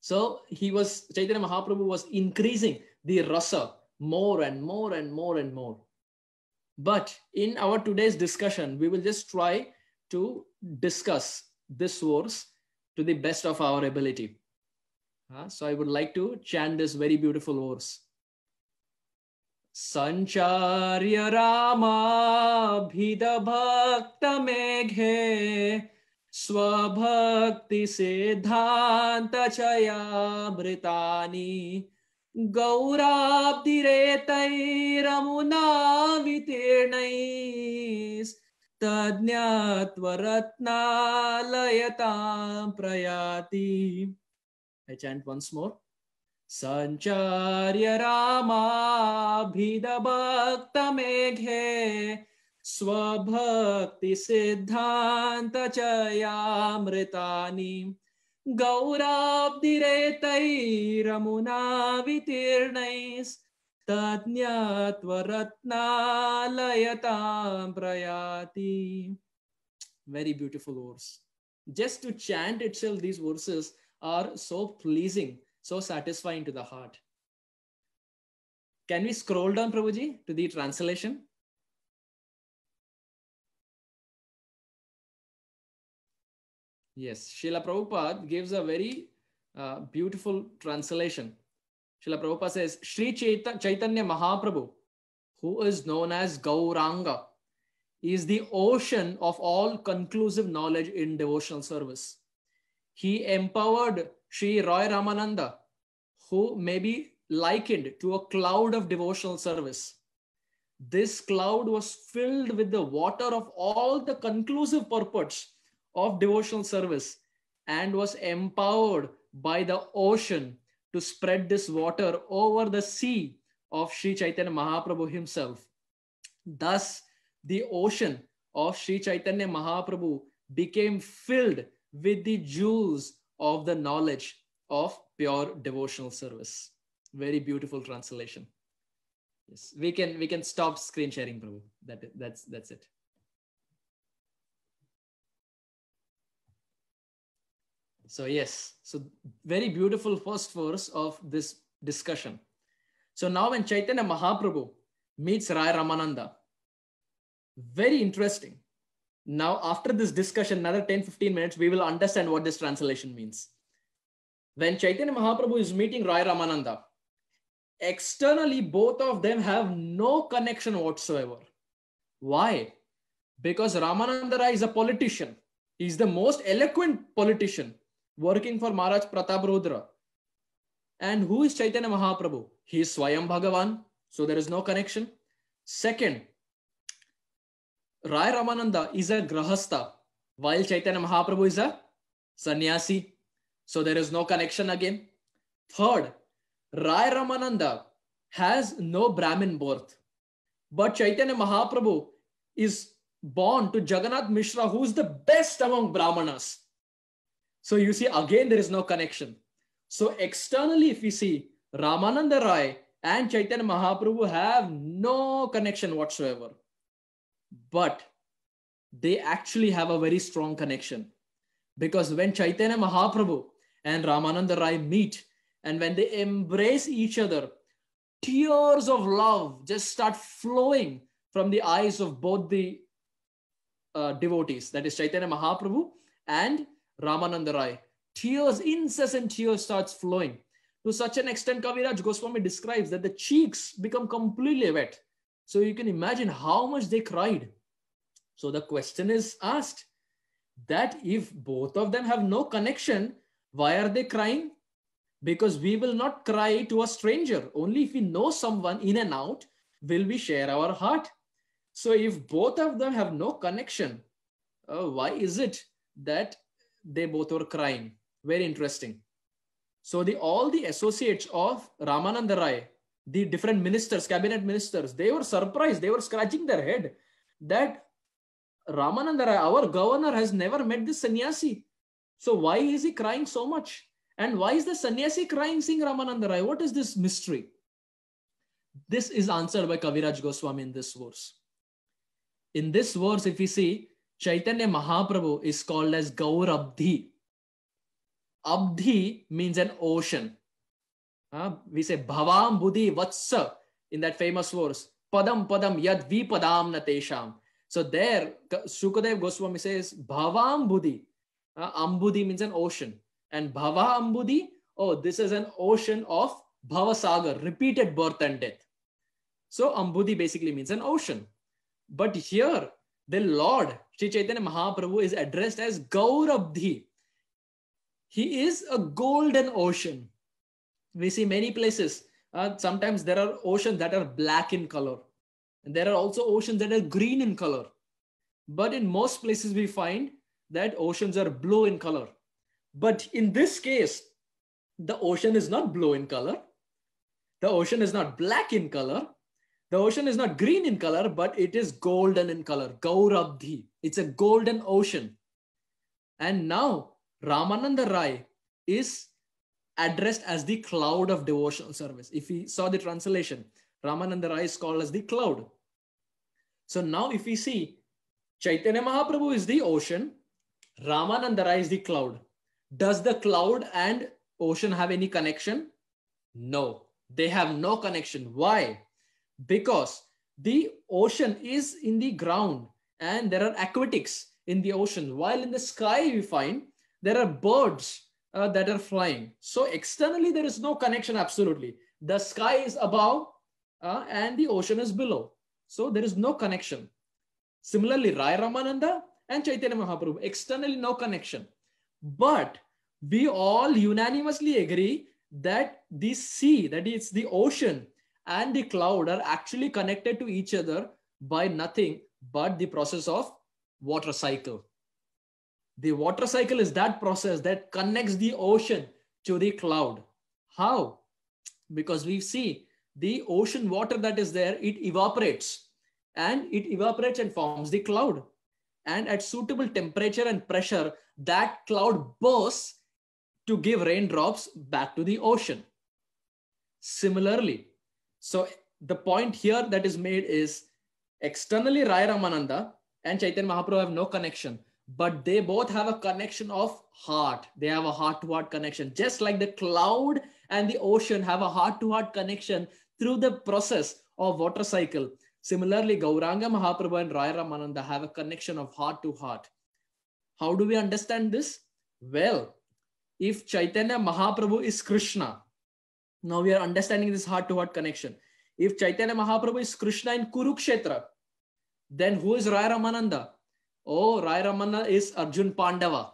So he was, Chaitanya Mahaprabhu was increasing the rasa more and more and more and more. But in our today's discussion, we will just try to discuss this verse to the best of our ability. Uh, so I would like to chant this very beautiful verse. संचार्य रामाभिद भक्त मेघे स्वभक्ति सिद्धांत सञ्चार्य रामाभिदभक्तमेघे वितीर्णैः तज्ञात्वरत्नालयतां प्रयाति I chant once more. संचार्य रामाभिदक्त मेघे स्वभक्ति सिद्धांत चयामृतानि गौराब्दिरेतैरमुना विर्णैस्तज्ञात्वरत्नालयतां प्रयाति very beautiful verse just to chant itself these verses are so pleasing so satisfying to the heart. Can we scroll down, Prabhuji, to the translation? Yes, Srila Prabhupada gives a very uh, beautiful translation. Srila Prabhupada says, Sri Chaitanya Mahaprabhu, who is known as Gauranga, is the ocean of all conclusive knowledge in devotional service. He empowered Sri Roy Ramananda, who may be likened to a cloud of devotional service. This cloud was filled with the water of all the conclusive purports of devotional service and was empowered by the ocean to spread this water over the sea of Sri Chaitanya Mahaprabhu himself. Thus, the ocean of Sri Chaitanya Mahaprabhu became filled with the jewels of the knowledge of pure devotional service. Very beautiful translation. Yes, we can we can stop screen sharing, Prabhu. That that's that's it. So yes, so very beautiful first verse of this discussion. So now when Chaitanya Mahaprabhu meets Rai Ramananda, very interesting. Now, after this discussion, another 10 15 minutes, we will understand what this translation means. When Chaitanya Mahaprabhu is meeting Rai Ramananda, externally, both of them have no connection whatsoever. Why? Because Ramananda Rai is a politician. He is the most eloquent politician working for Maharaj Pratap Rudra. And who is Chaitanya Mahaprabhu? He is Swayam Bhagavan, so there is no connection. Second, Rai Ramananda is a Grahastha, while Chaitanya Mahaprabhu is a sannyasi. So there is no connection again. Third, Rai Ramananda has no Brahmin birth, but Chaitanya Mahaprabhu is born to Jagannath Mishra, who is the best among Brahmanas. So you see, again, there is no connection. So externally, if we see Ramananda Rai and Chaitanya Mahaprabhu have no connection whatsoever. but they actually have a very strong connection. Because when Chaitanya Mahaprabhu and Ramananda Rai meet, and when they embrace each other, tears of love just start flowing from the eyes of both the uh, devotees, that is Chaitanya Mahaprabhu and Ramananda Rai. Tears, incessant tears starts flowing. To such an extent, Kaviraj Goswami describes that the cheeks become completely wet. So you can imagine how much they cried. So the question is asked that if both of them have no connection, why are they crying? Because we will not cry to a stranger. Only if we know someone in and out will we share our heart. So if both of them have no connection, uh, why is it that they both were crying? Very interesting. So the all the associates of Ramananda Rai the different ministers, cabinet ministers, they were surprised, they were scratching their head that Ramanandara, our governor, has never met this sannyasi. So why is he crying so much? And why is the sannyasi crying seeing Ramanandara? What is this mystery? This is answered by Kaviraj Goswami in this verse. In this verse, if we see, Chaitanya Mahaprabhu is called as Gaurabdhi. Abdhi means an ocean. Uh, we say bhavam buddhi vatsa in that famous verse. Padam padam yad vipadam na tesham. So there, Sukadev Goswami says bhavam buddhi. Uh, ambudhi means an ocean. And bhava ambudhi, oh, this is an ocean of bhavasagar, repeated birth and death. So ambudhi basically means an ocean. But here, the Lord, Sri Chaitanya Mahaprabhu, is addressed as Gaurabdhi. He is a golden ocean. We see many places. Uh, sometimes there are oceans that are black in color. And there are also oceans that are green in color. But in most places, we find that oceans are blue in color. But in this case, the ocean is not blue in color. The ocean is not black in color. The ocean is not green in color, but it is golden in color. Gaurabdhi. It's a golden ocean. And now Ramananda Rai is addressed as the cloud of devotional service. If we saw the translation, Ramananda Rai is called as the cloud. So now if we see Chaitanya Mahaprabhu is the ocean, Ramananda Rai is the cloud. Does the cloud and ocean have any connection? No, they have no connection. Why? Because the ocean is in the ground and there are aquatics in the ocean, while in the sky we find there are birds uh, that are flying. So externally, there is no connection absolutely. The sky is above uh, and the ocean is below. So there is no connection. Similarly, Rai Ramananda and Chaitanya Mahaprabhu, externally no connection. But we all unanimously agree that the sea, that is the ocean and the cloud are actually connected to each other by nothing but the process of water cycle. The water cycle is that process that connects the ocean to the cloud. How? Because we see the ocean water that is there, it evaporates and it evaporates and forms the cloud. And at suitable temperature and pressure, that cloud bursts to give raindrops back to the ocean. Similarly, so the point here that is made is externally Rai Ramananda and Chaitanya Mahaprabhu have no connection but they both have a connection of heart. They have a heart to heart connection, just like the cloud and the ocean have a heart to heart connection through the process of water cycle. Similarly, Gauranga Mahaprabhu and Raya Ramananda have a connection of heart to heart. How do we understand this? Well, if Chaitanya Mahaprabhu is Krishna, now we are understanding this heart to heart connection. If Chaitanya Mahaprabhu is Krishna in Kurukshetra, then who is Raya Ramananda? oh, Rai Ramana is Arjun Pandava.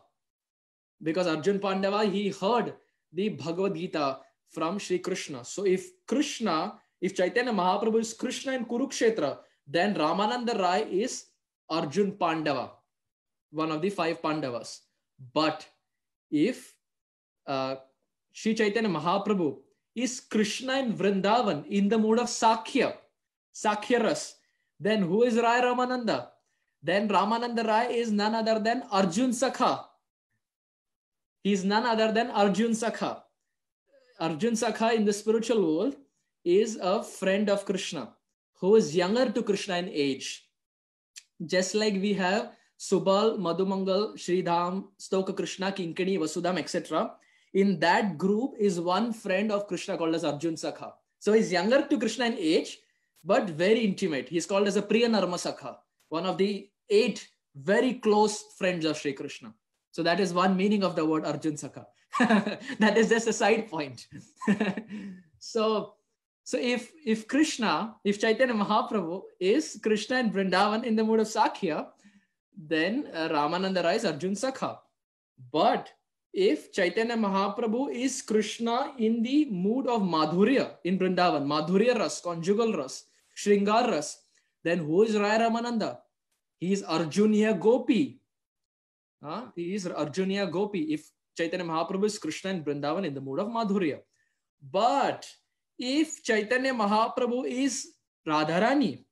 Because Arjun Pandava, he heard the Bhagavad Gita from Sri Krishna. So if Krishna, if Chaitanya Mahaprabhu is Krishna in Kurukshetra, then Ramananda Rai is Arjun Pandava, one of the five Pandavas. But if uh, Sri Chaitanya Mahaprabhu is Krishna in Vrindavan in the mood of Sakya, Sakya Ras, then who is Rai Ramananda? then Ramananda Rai is none other than Arjun Sakha. He is none other than Arjun Sakha. Arjun Sakha in the spiritual world is a friend of Krishna who is younger to Krishna in age. Just like we have Subal, Madhumangal, Sridham, Stoka Krishna, Kinkani, Vasudham, etc. In that group is one friend of Krishna called as Arjun Sakha. So he's younger to Krishna in age, but very intimate. He's called as a Priya Narma Sakha, one of the eight very close friends of Sri Krishna. So that is one meaning of the word Arjun Saka. that is just a side point. so, so if if Krishna, if Chaitanya Mahaprabhu is Krishna and Vrindavan in the mood of Sakya, then uh, Ramananda Rai is Arjun Sakha. But if Chaitanya Mahaprabhu is Krishna in the mood of Madhurya in Vrindavan, Madhurya Ras, conjugal Ras, Shringar Ras, then who is Raya Ramananda? He is Arjuna Gopi. Huh? He is Arjuna Gopi. If Chaitanya Mahaprabhu is Krishna and Vrindavan in the mood of Madhurya. But if Chaitanya Mahaprabhu is Radharani,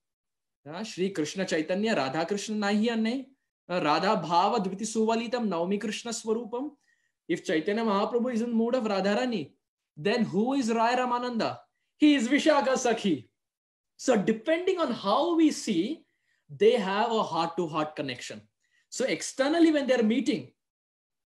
uh, Shri Krishna Chaitanya Radha Krishna Nahi Anne, uh, Radha Bhava Dviti Suvalitam Naomi Krishna Swarupam. If Chaitanya Mahaprabhu is in mood of Radharani, then who is Rai Ramananda? He is Vishaka Sakhi. So depending on how we see, they have a heart to heart connection. So externally, when they're meeting,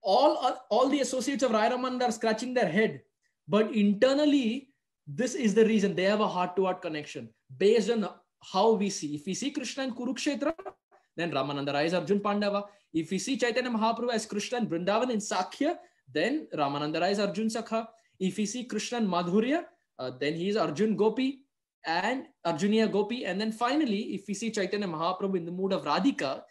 all, all the associates of Rai are scratching their head. But internally, this is the reason they have a heart to heart connection based on how we see. If we see Krishna in Kurukshetra, then Ramananda Rai is Arjun Pandava. If we see Chaitanya Mahaprabhu as Krishna and Vrindavan in Sakya, then Ramananda Rai is Arjun Sakha. If we see Krishna in Madhurya, uh, then he is Arjun Gopi and Arjuna, Gopi. And then finally, if we see Chaitanya Mahaprabhu in the mood of Radhika,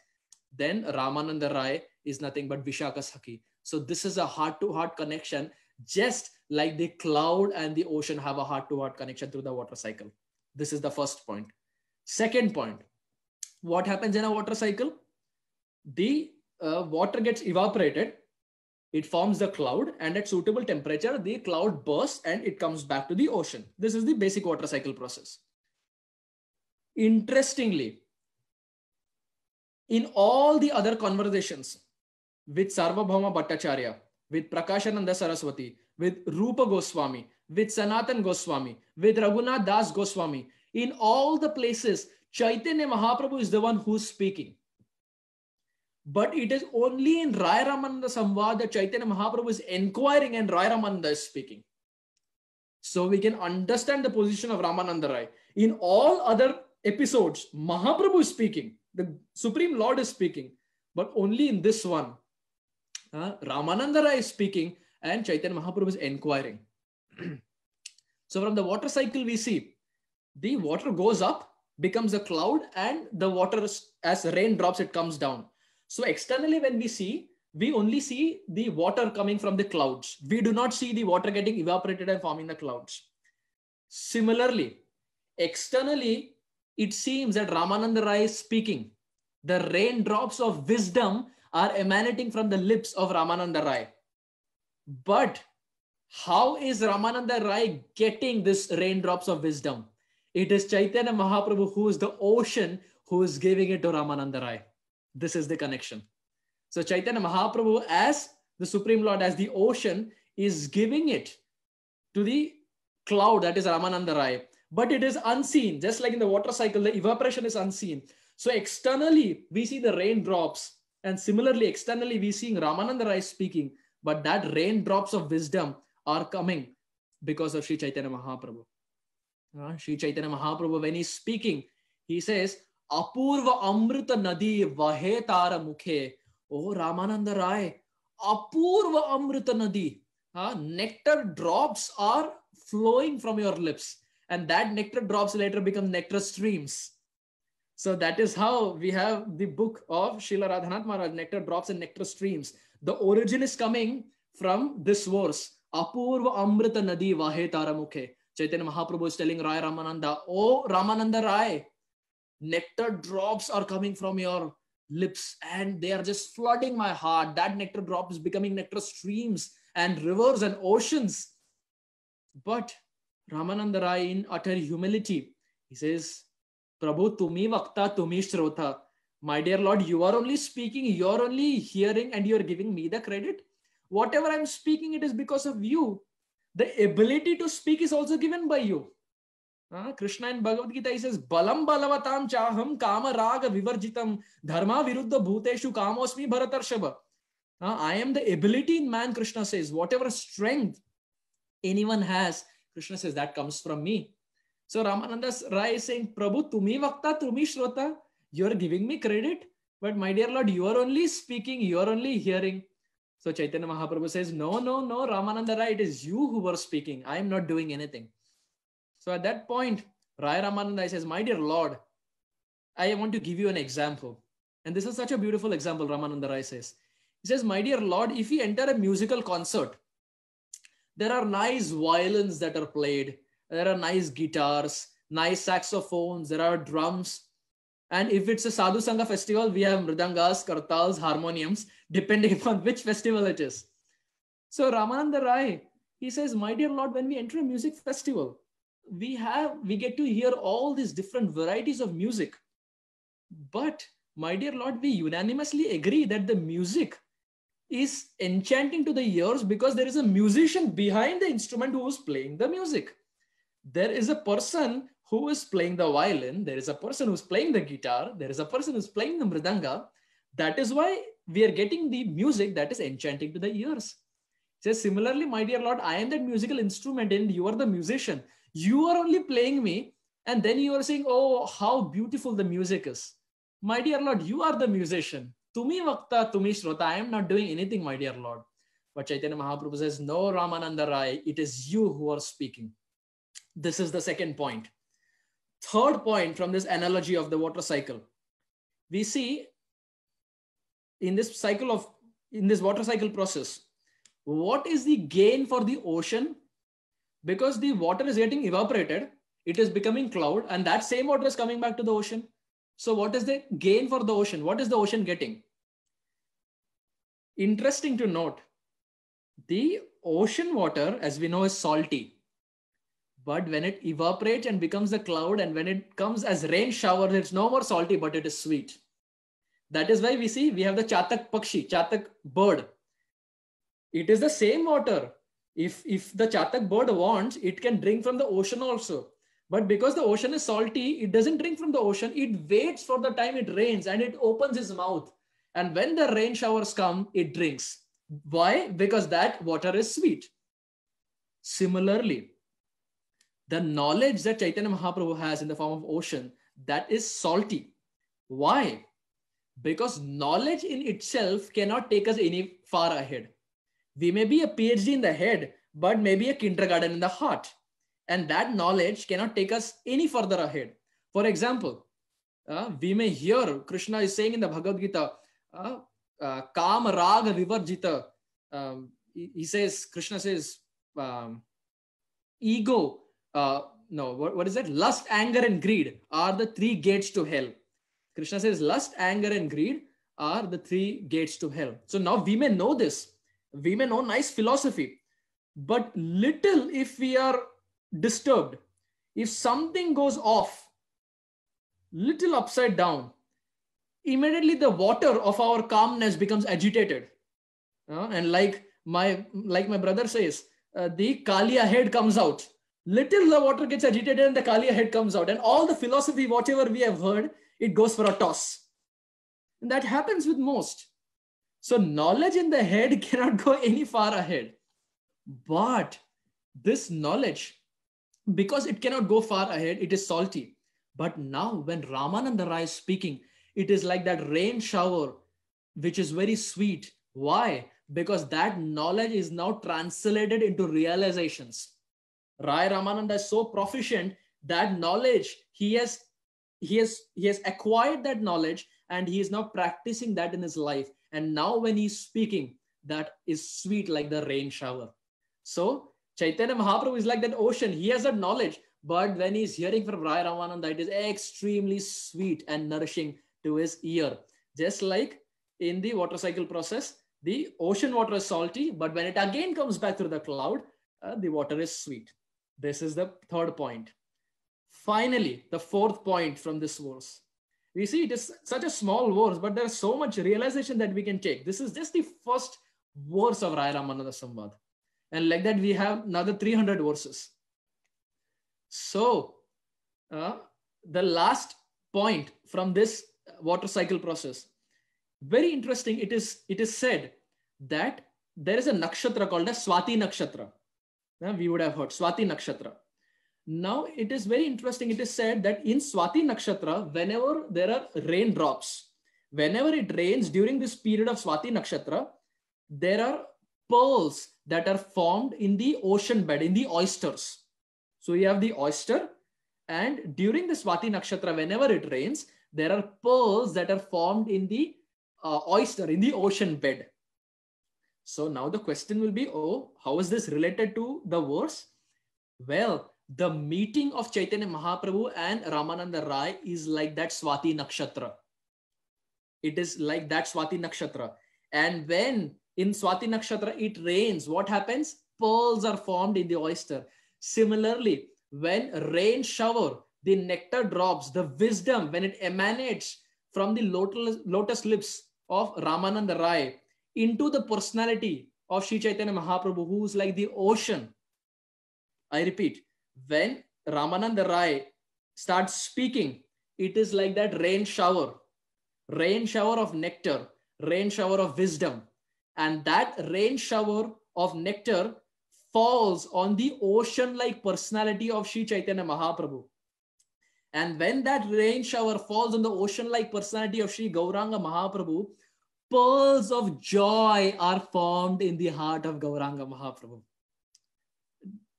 then Ramananda Rai is nothing but Vishaka Sakhi. So this is a heart-to-heart connection, just like the cloud and the ocean have a heart-to-heart connection through the water cycle. This is the first point. Second point, what happens in a water cycle? The uh, water gets evaporated it forms the cloud and at suitable temperature, the cloud bursts and it comes back to the ocean. This is the basic water cycle process. Interestingly, in all the other conversations with Sarvabhauma Bhattacharya, with Prakashananda Saraswati, with Rupa Goswami, with Sanatan Goswami, with Raghunath Das Goswami, in all the places, Chaitanya Mahaprabhu is the one who's speaking. But it is only in Raya Ramananda Samvad that Chaitanya Mahaprabhu is inquiring and Raya Ramananda is speaking. So we can understand the position of Ramananda Rai. In all other episodes, Mahaprabhu is speaking, the Supreme Lord is speaking, but only in this one, uh, Ramananda Rai is speaking and Chaitanya Mahaprabhu is inquiring. so from the water cycle, we see the water goes up, becomes a cloud, and the water, as rain drops, it comes down. So externally, when we see, we only see the water coming from the clouds. We do not see the water getting evaporated and forming the clouds. Similarly, externally, it seems that Ramananda Rai is speaking. The raindrops of wisdom are emanating from the lips of Ramananda Rai. But how is Ramananda Rai getting this raindrops of wisdom? It is Chaitanya Mahaprabhu who is the ocean who is giving it to Ramananda Rai. This is the connection. So Chaitanya Mahaprabhu, as the Supreme Lord, as the ocean, is giving it to the cloud that is Ramananda Rai, but it is unseen. Just like in the water cycle, the evaporation is unseen. So externally, we see the raindrops, and similarly, externally, we seeing Ramananda Rai speaking, but that raindrops of wisdom are coming because of Sri Chaitanya Mahaprabhu. Uh, Sri Chaitanya Mahaprabhu, when he's speaking, he says, అపూర్వ అమృత నది వహే తార ముఖే ఓ రామానంద రాయ్ అపూర్వ అమృత నది nectar drops are flowing from your lips and that nectar drops later become nectar streams So that is how we have the book of shila Radhanath Maharaj, Nectar Drops and Nectar Streams. The origin is coming from this verse, Apurva Amrita Nadi Vahe Taramukhe. Chaitanya Mahaprabhu is telling Raya Ramananda, Oh Ramananda Rai, nectar drops are coming from your lips and they are just flooding my heart. That nectar drop is becoming nectar streams and rivers and oceans. But Ramananda Rai, in utter humility, he says, Prabhu, tumi vakta, tumi shrota. My dear Lord, you are only speaking, you are only hearing, and you are giving me the credit. Whatever I'm speaking, it is because of you. The ability to speak is also given by you. हाँ, कृष्ण इन भगवदगीता इस बलम बलवताम चाहम काम राग विवर्जित धर्म विरुद्ध भूतेशु कामोस्मी भरतर्षभ I am the ability in man Krishna says is whatever strength anyone has Krishna says that comes from me so Ramananda Raya says प्रभु तुम्हें वक्ता तुम्हें श्रोता you are giving me credit but my dear lord you are only speaking you are only hearing so Chaitanya Mahaprabhu says no no no Ramananda Raya it is you who are speaking I am not doing anything So at that point, Raya Ramananda says, My dear Lord, I want to give you an example. And this is such a beautiful example, Ramananda Rai says. He says, My dear Lord, if we enter a musical concert, there are nice violins that are played, there are nice guitars, nice saxophones, there are drums. And if it's a Sadhu Sangha festival, we have mridangas, kartals, harmoniums, depending upon which festival it is. So Ramananda Rai, he says, My dear Lord, when we enter a music festival, we have we get to hear all these different varieties of music but my dear lord we unanimously agree that the music is enchanting to the ears because there is a musician behind the instrument who is playing the music there is a person who is playing the violin there is a person who's playing the guitar there is a person who's playing the mridanga that is why we are getting the music that is enchanting to the ears says so similarly my dear lord i am that musical instrument and you are the musician you are only playing me, and then you are saying, Oh, how beautiful the music is. My dear Lord, you are the musician. Tumi Vakta, Tumi Shrota. I am not doing anything, my dear Lord. But Chaitanya Mahaprabhu says, No, Ramananda Rai, it is you who are speaking. This is the second point. Third point from this analogy of the water cycle. We see in this cycle of in this water cycle process, what is the gain for the ocean because the water is getting evaporated it is becoming cloud and that same water is coming back to the ocean so what is the gain for the ocean what is the ocean getting interesting to note the ocean water as we know is salty but when it evaporates and becomes the cloud and when it comes as rain showers it's no more salty but it is sweet that is why we see we have the chatak pakshi chatak bird it is the same water if, if the chatak bird wants, it can drink from the ocean also. But because the ocean is salty, it doesn't drink from the ocean. It waits for the time it rains and it opens its mouth. And when the rain showers come, it drinks. Why? Because that water is sweet. Similarly, the knowledge that Chaitanya Mahaprabhu has in the form of ocean, that is salty. Why? Because knowledge in itself cannot take us any far ahead. We may be a PhD in the head, but maybe a kindergarten in the heart. And that knowledge cannot take us any further ahead. For example, uh, we may hear Krishna is saying in the Bhagavad Gita, uh, uh, Kam Rag Vivarjita. Um, he, he, says, Krishna says, um, ego, uh, no, what, what is that? Lust, anger, and greed are the three gates to hell. Krishna says, lust, anger, and greed are the three gates to hell. So now we may know this, we may know nice philosophy, but little if we are disturbed. If something goes off, little upside down, immediately the water of our calmness becomes agitated. Uh, and like my like my brother says, uh, the Kalia head comes out. Little the water gets agitated and the Kalia head comes out. And all the philosophy, whatever we have heard, it goes for a toss. And that happens with most. So knowledge in the head cannot go any far ahead. But this knowledge, because it cannot go far ahead, it is salty. But now when Ramananda Rai is speaking, it is like that rain shower, which is very sweet. Why? Because that knowledge is now translated into realizations. Rai Ramananda is so proficient that knowledge he has he has he has acquired that knowledge and he is now practicing that in his life and now when he's speaking, that is sweet like the rain shower. So Chaitanya Mahaprabhu is like that ocean. He has that knowledge, but when he's hearing from Raya Ramananda, it is extremely sweet and nourishing to his ear. Just like in the water cycle process, the ocean water is salty, but when it again comes back through the cloud, uh, the water is sweet. This is the third point. Finally, the fourth point from this verse we see it is such a small verse, but there's so much realization that we can take. This is just the first verse of Raya Ramananda Samvad. And like that, we have another 300 verses. So, uh, the last point from this water cycle process, very interesting. It is, it is said that there is a nakshatra called as Swati Nakshatra. we would have heard Swati Nakshatra. Now it is very interesting. It is said that in Swati Nakshatra, whenever there are raindrops, whenever it rains during this period of Swati Nakshatra, there are pearls that are formed in the ocean bed, in the oysters. So you have the oyster, and during the Swati Nakshatra, whenever it rains, there are pearls that are formed in the uh, oyster, in the ocean bed. So now the question will be, oh, how is this related to the verse? Well, the meeting of Chaitanya Mahaprabhu and Ramananda Rai is like that Swati Nakshatra. It is like that Swati Nakshatra. And when in Swati Nakshatra it rains, what happens? Pearls are formed in the oyster. Similarly, when rain shower, the nectar drops, the wisdom, when it emanates from the lotus, lips of Ramananda Rai into the personality of Sri Chaitanya Mahaprabhu, who is like the ocean. I repeat, when Ramanand Rai starts speaking, it is like that rain shower, rain shower of nectar, rain shower of wisdom. And that rain shower of nectar falls on the ocean like personality of Sri Chaitanya Mahaprabhu. And when that rain shower falls on the ocean like personality of Sri Gauranga Mahaprabhu, pearls of joy are formed in the heart of Gauranga Mahaprabhu.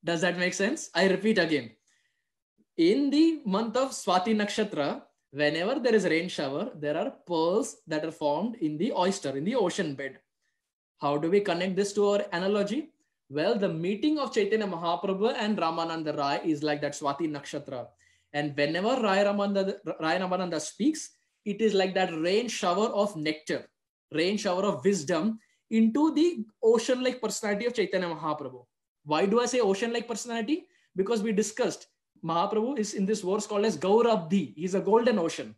Does that make sense? I repeat again. In the month of Swati Nakshatra, whenever there is rain shower, there are pearls that are formed in the oyster, in the ocean bed. How do we connect this to our analogy? Well, the meeting of Chaitanya Mahaprabhu and Ramananda Rai is like that Swati Nakshatra. And whenever Rai Ramananda, Rai Ramananda speaks, it is like that rain shower of nectar, rain shower of wisdom into the ocean like personality of Chaitanya Mahaprabhu. Why do I say ocean-like personality? Because we discussed Mahaprabhu is in this verse called as gaurabdi He's a golden ocean.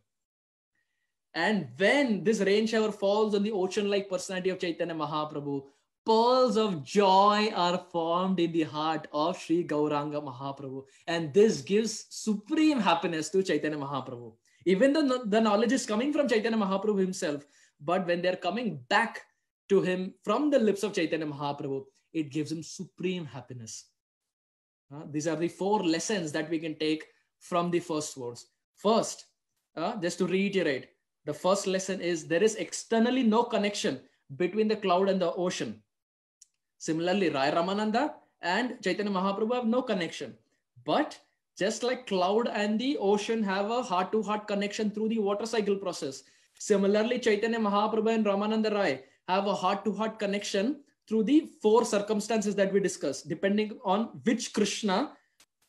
And when this rain shower falls on the ocean-like personality of Chaitanya Mahaprabhu, pearls of joy are formed in the heart of Sri Gauranga Mahaprabhu. And this gives supreme happiness to Chaitanya Mahaprabhu. Even though the knowledge is coming from Chaitanya Mahaprabhu himself, but when they're coming back to him from the lips of Chaitanya Mahaprabhu, it gives him supreme happiness. Uh, these are the four lessons that we can take from the first words. First, uh, just to reiterate, the first lesson is there is externally no connection between the cloud and the ocean. Similarly, Rai Ramananda and Chaitanya Mahaprabhu have no connection. But just like cloud and the ocean have a heart to heart connection through the water cycle process, similarly, Chaitanya Mahaprabhu and Ramananda Rai have a heart to heart connection through the four circumstances that we discuss, depending on which Krishna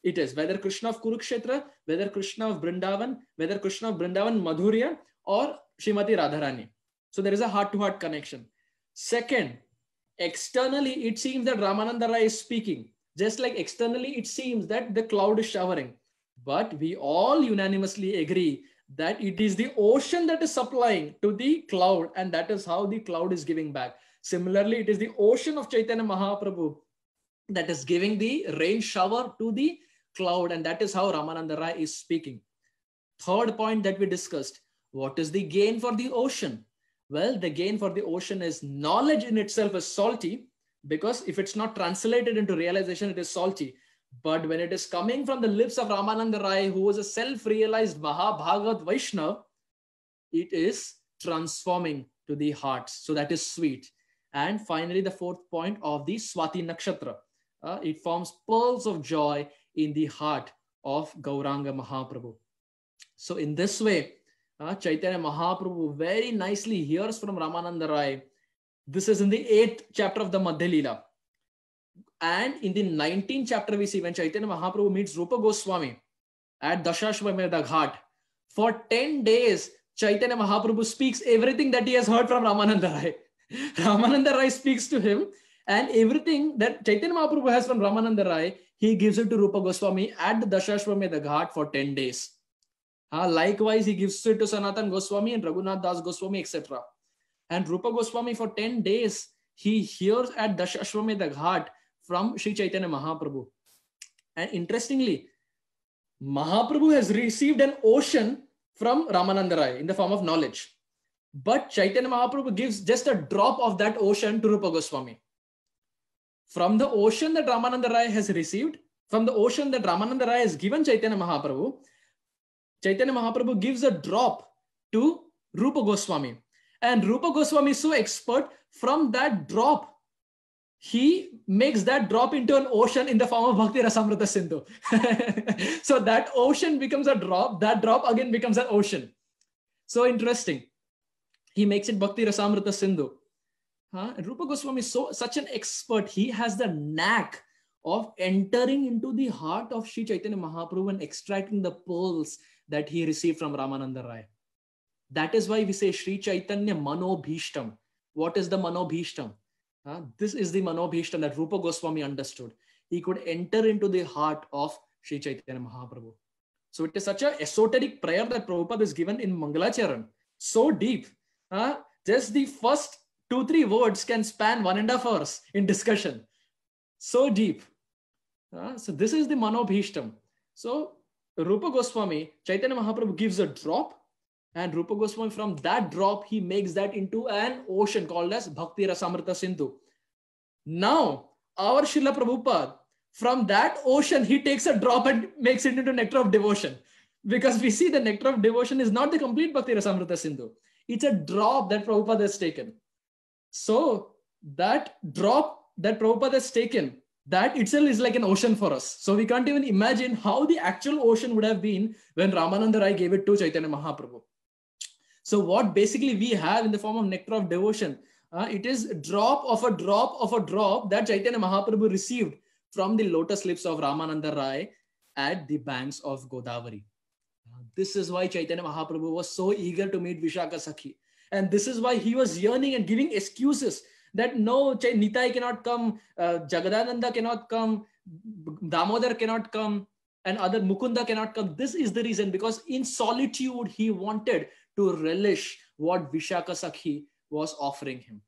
it is, whether Krishna of Kurukshetra, whether Krishna of Brindavan, whether Krishna of Brindavan Madhurya, or Shrimati Radharani. So there is a heart-to-heart -heart connection. Second, externally, it seems that Ramanandara is speaking. Just like externally, it seems that the cloud is showering. But we all unanimously agree that it is the ocean that is supplying to the cloud and that is how the cloud is giving back similarly it is the ocean of chaitanya mahaprabhu that is giving the rain shower to the cloud and that is how ramananda rai is speaking third point that we discussed what is the gain for the ocean well the gain for the ocean is knowledge in itself is salty because if it's not translated into realization it is salty but when it is coming from the lips of Ramananda Rai, who was a self realized Mahabhagat Vaishnava, it is transforming to the heart. So that is sweet. And finally, the fourth point of the Swati Nakshatra. Uh, it forms pearls of joy in the heart of Gauranga Mahaprabhu. So, in this way, uh, Chaitanya Mahaprabhu very nicely hears from Ramananda Rai. This is in the eighth chapter of the Madhya and in the 19th chapter, we see when Chaitanya Mahaprabhu meets Rupa Goswami at Dashashwamedha Ghat. For 10 days, Chaitanya Mahaprabhu speaks everything that he has heard from Ramananda Rai. Ramananda Rai speaks to him, and everything that Chaitanya Mahaprabhu has from Ramananda Rai, he gives it to Rupa Goswami at the Dashashwamedha for 10 days. Ah, likewise, he gives it to Sanatan Goswami and Raghunath Das Goswami, etc. And Rupa Goswami for 10 days, he hears at Dashashwamedha Ghat from Sri Chaitanya Mahaprabhu. And interestingly, Mahaprabhu has received an ocean from Ramanandarai in the form of knowledge. But Chaitanya Mahaprabhu gives just a drop of that ocean to Rupa Goswami. From the ocean that Ramanandarai has received, from the ocean that Ramanandarai has given Chaitanya Mahaprabhu, Chaitanya Mahaprabhu gives a drop to Rupa Goswami. And Rupa Goswami is so expert, from that drop, he makes that drop into an ocean in the form of Bhakti Rasamrita Sindhu. so that ocean becomes a drop, that drop again becomes an ocean. So interesting. He makes it Bhakti Rasamrita Sindhu. Huh? Rupa Goswami is so, such an expert. He has the knack of entering into the heart of Sri Chaitanya Mahaprabhu and extracting the pearls that he received from Ramananda Rai. That is why we say Sri Chaitanya Manobhishtam. What is the Manobhishtam? Uh, this is the Manobhishta that Rupa Goswami understood. He could enter into the heart of Sri Chaitanya Mahaprabhu. So it is such an esoteric prayer that Prabhupada is given in Mangalacharan. So deep. Uh, just the first two, three words can span one and a half hours in discussion. So deep. Uh, so this is the Manobhishtam. So Rupa Goswami, Chaitanya Mahaprabhu gives a drop and Rupa Goswami, from that drop, he makes that into an ocean called as Bhakti Rasamrita Sindhu. Now, our Srila Prabhupada, from that ocean, he takes a drop and makes it into nectar of devotion. Because we see the nectar of devotion is not the complete Bhakti Rasamrita Sindhu. It's a drop that Prabhupada has taken. So that drop that Prabhupada has taken, that itself is like an ocean for us. So we can't even imagine how the actual ocean would have been when Ramananda Rai gave it to Chaitanya Mahaprabhu. So what basically we have in the form of nectar of devotion, uh, it is drop of a drop of a drop that Chaitanya Mahaprabhu received from the lotus lips of Ramananda Rai at the banks of Godavari. Uh, this is why Chaitanya Mahaprabhu was so eager to meet Vishaka Sakhi. And this is why he was yearning and giving excuses that no, Ch- Nitai cannot come, uh, Jagadananda cannot come, Damodar cannot come, and other Mukunda cannot come. This is the reason because in solitude he wanted to relish what Vishaka Sakhi was offering him.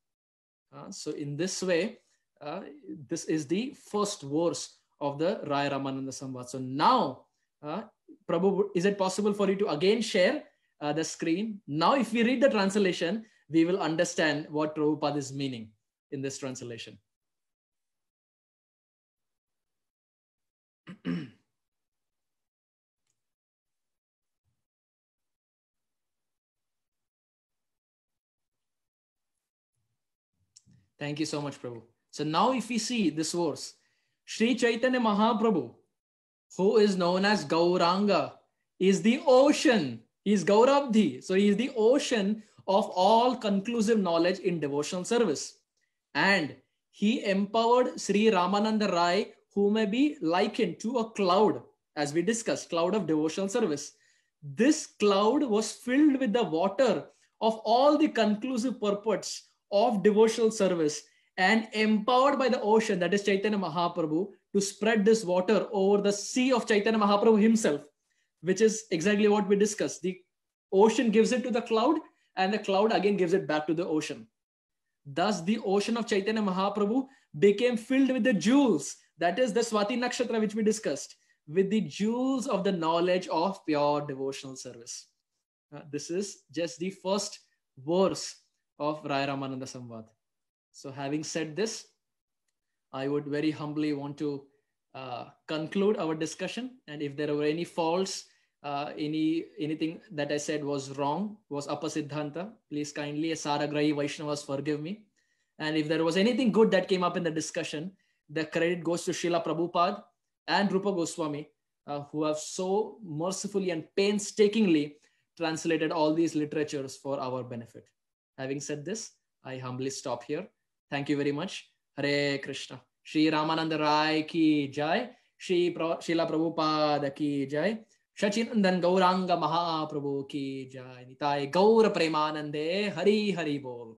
Uh, so in this way, uh, this is the first verse of the Raya Ramananda Samvat. So now, uh, Prabhu, is it possible for you to again share uh, the screen? Now, if we read the translation, we will understand what Prabhupada is meaning in this translation. Thank you so much, Prabhu. So now if we see this verse, Sri Chaitanya Mahaprabhu, who is known as Gauranga, is the ocean. He is Gaurabdhi. So he is the ocean of all conclusive knowledge in devotional service. And he empowered Sri Ramananda Rai, who may be likened to a cloud, as we discussed, cloud of devotional service. This cloud was filled with the water of all the conclusive purports of devotional service and empowered by the ocean, that is Chaitanya Mahaprabhu, to spread this water over the sea of Chaitanya Mahaprabhu himself, which is exactly what we discussed. The ocean gives it to the cloud, and the cloud again gives it back to the ocean. Thus, the ocean of Chaitanya Mahaprabhu became filled with the jewels, that is the Swati Nakshatra, which we discussed, with the jewels of the knowledge of pure devotional service. Uh, this is just the first verse of Raya Ramananda Samvad. So having said this, I would very humbly want to uh, conclude our discussion. And if there were any faults, uh, any anything that I said was wrong, was apasiddhanta, please kindly, Saragrahi Vaishnavas, forgive me. And if there was anything good that came up in the discussion, the credit goes to Srila Prabhupada and Rupa Goswami, uh, who have so mercifully and painstakingly translated all these literatures for our benefit. Having said this, I humbly stop here. Thank you very much. Hare Krishna. Shri Ramananda Rai ki jai. Shri pra- Shila Prabhupada ki jai. Shachinandan Gauranga Mahaprabhu ki jai. Nitai Gaur Premanande Hari Hari Bol.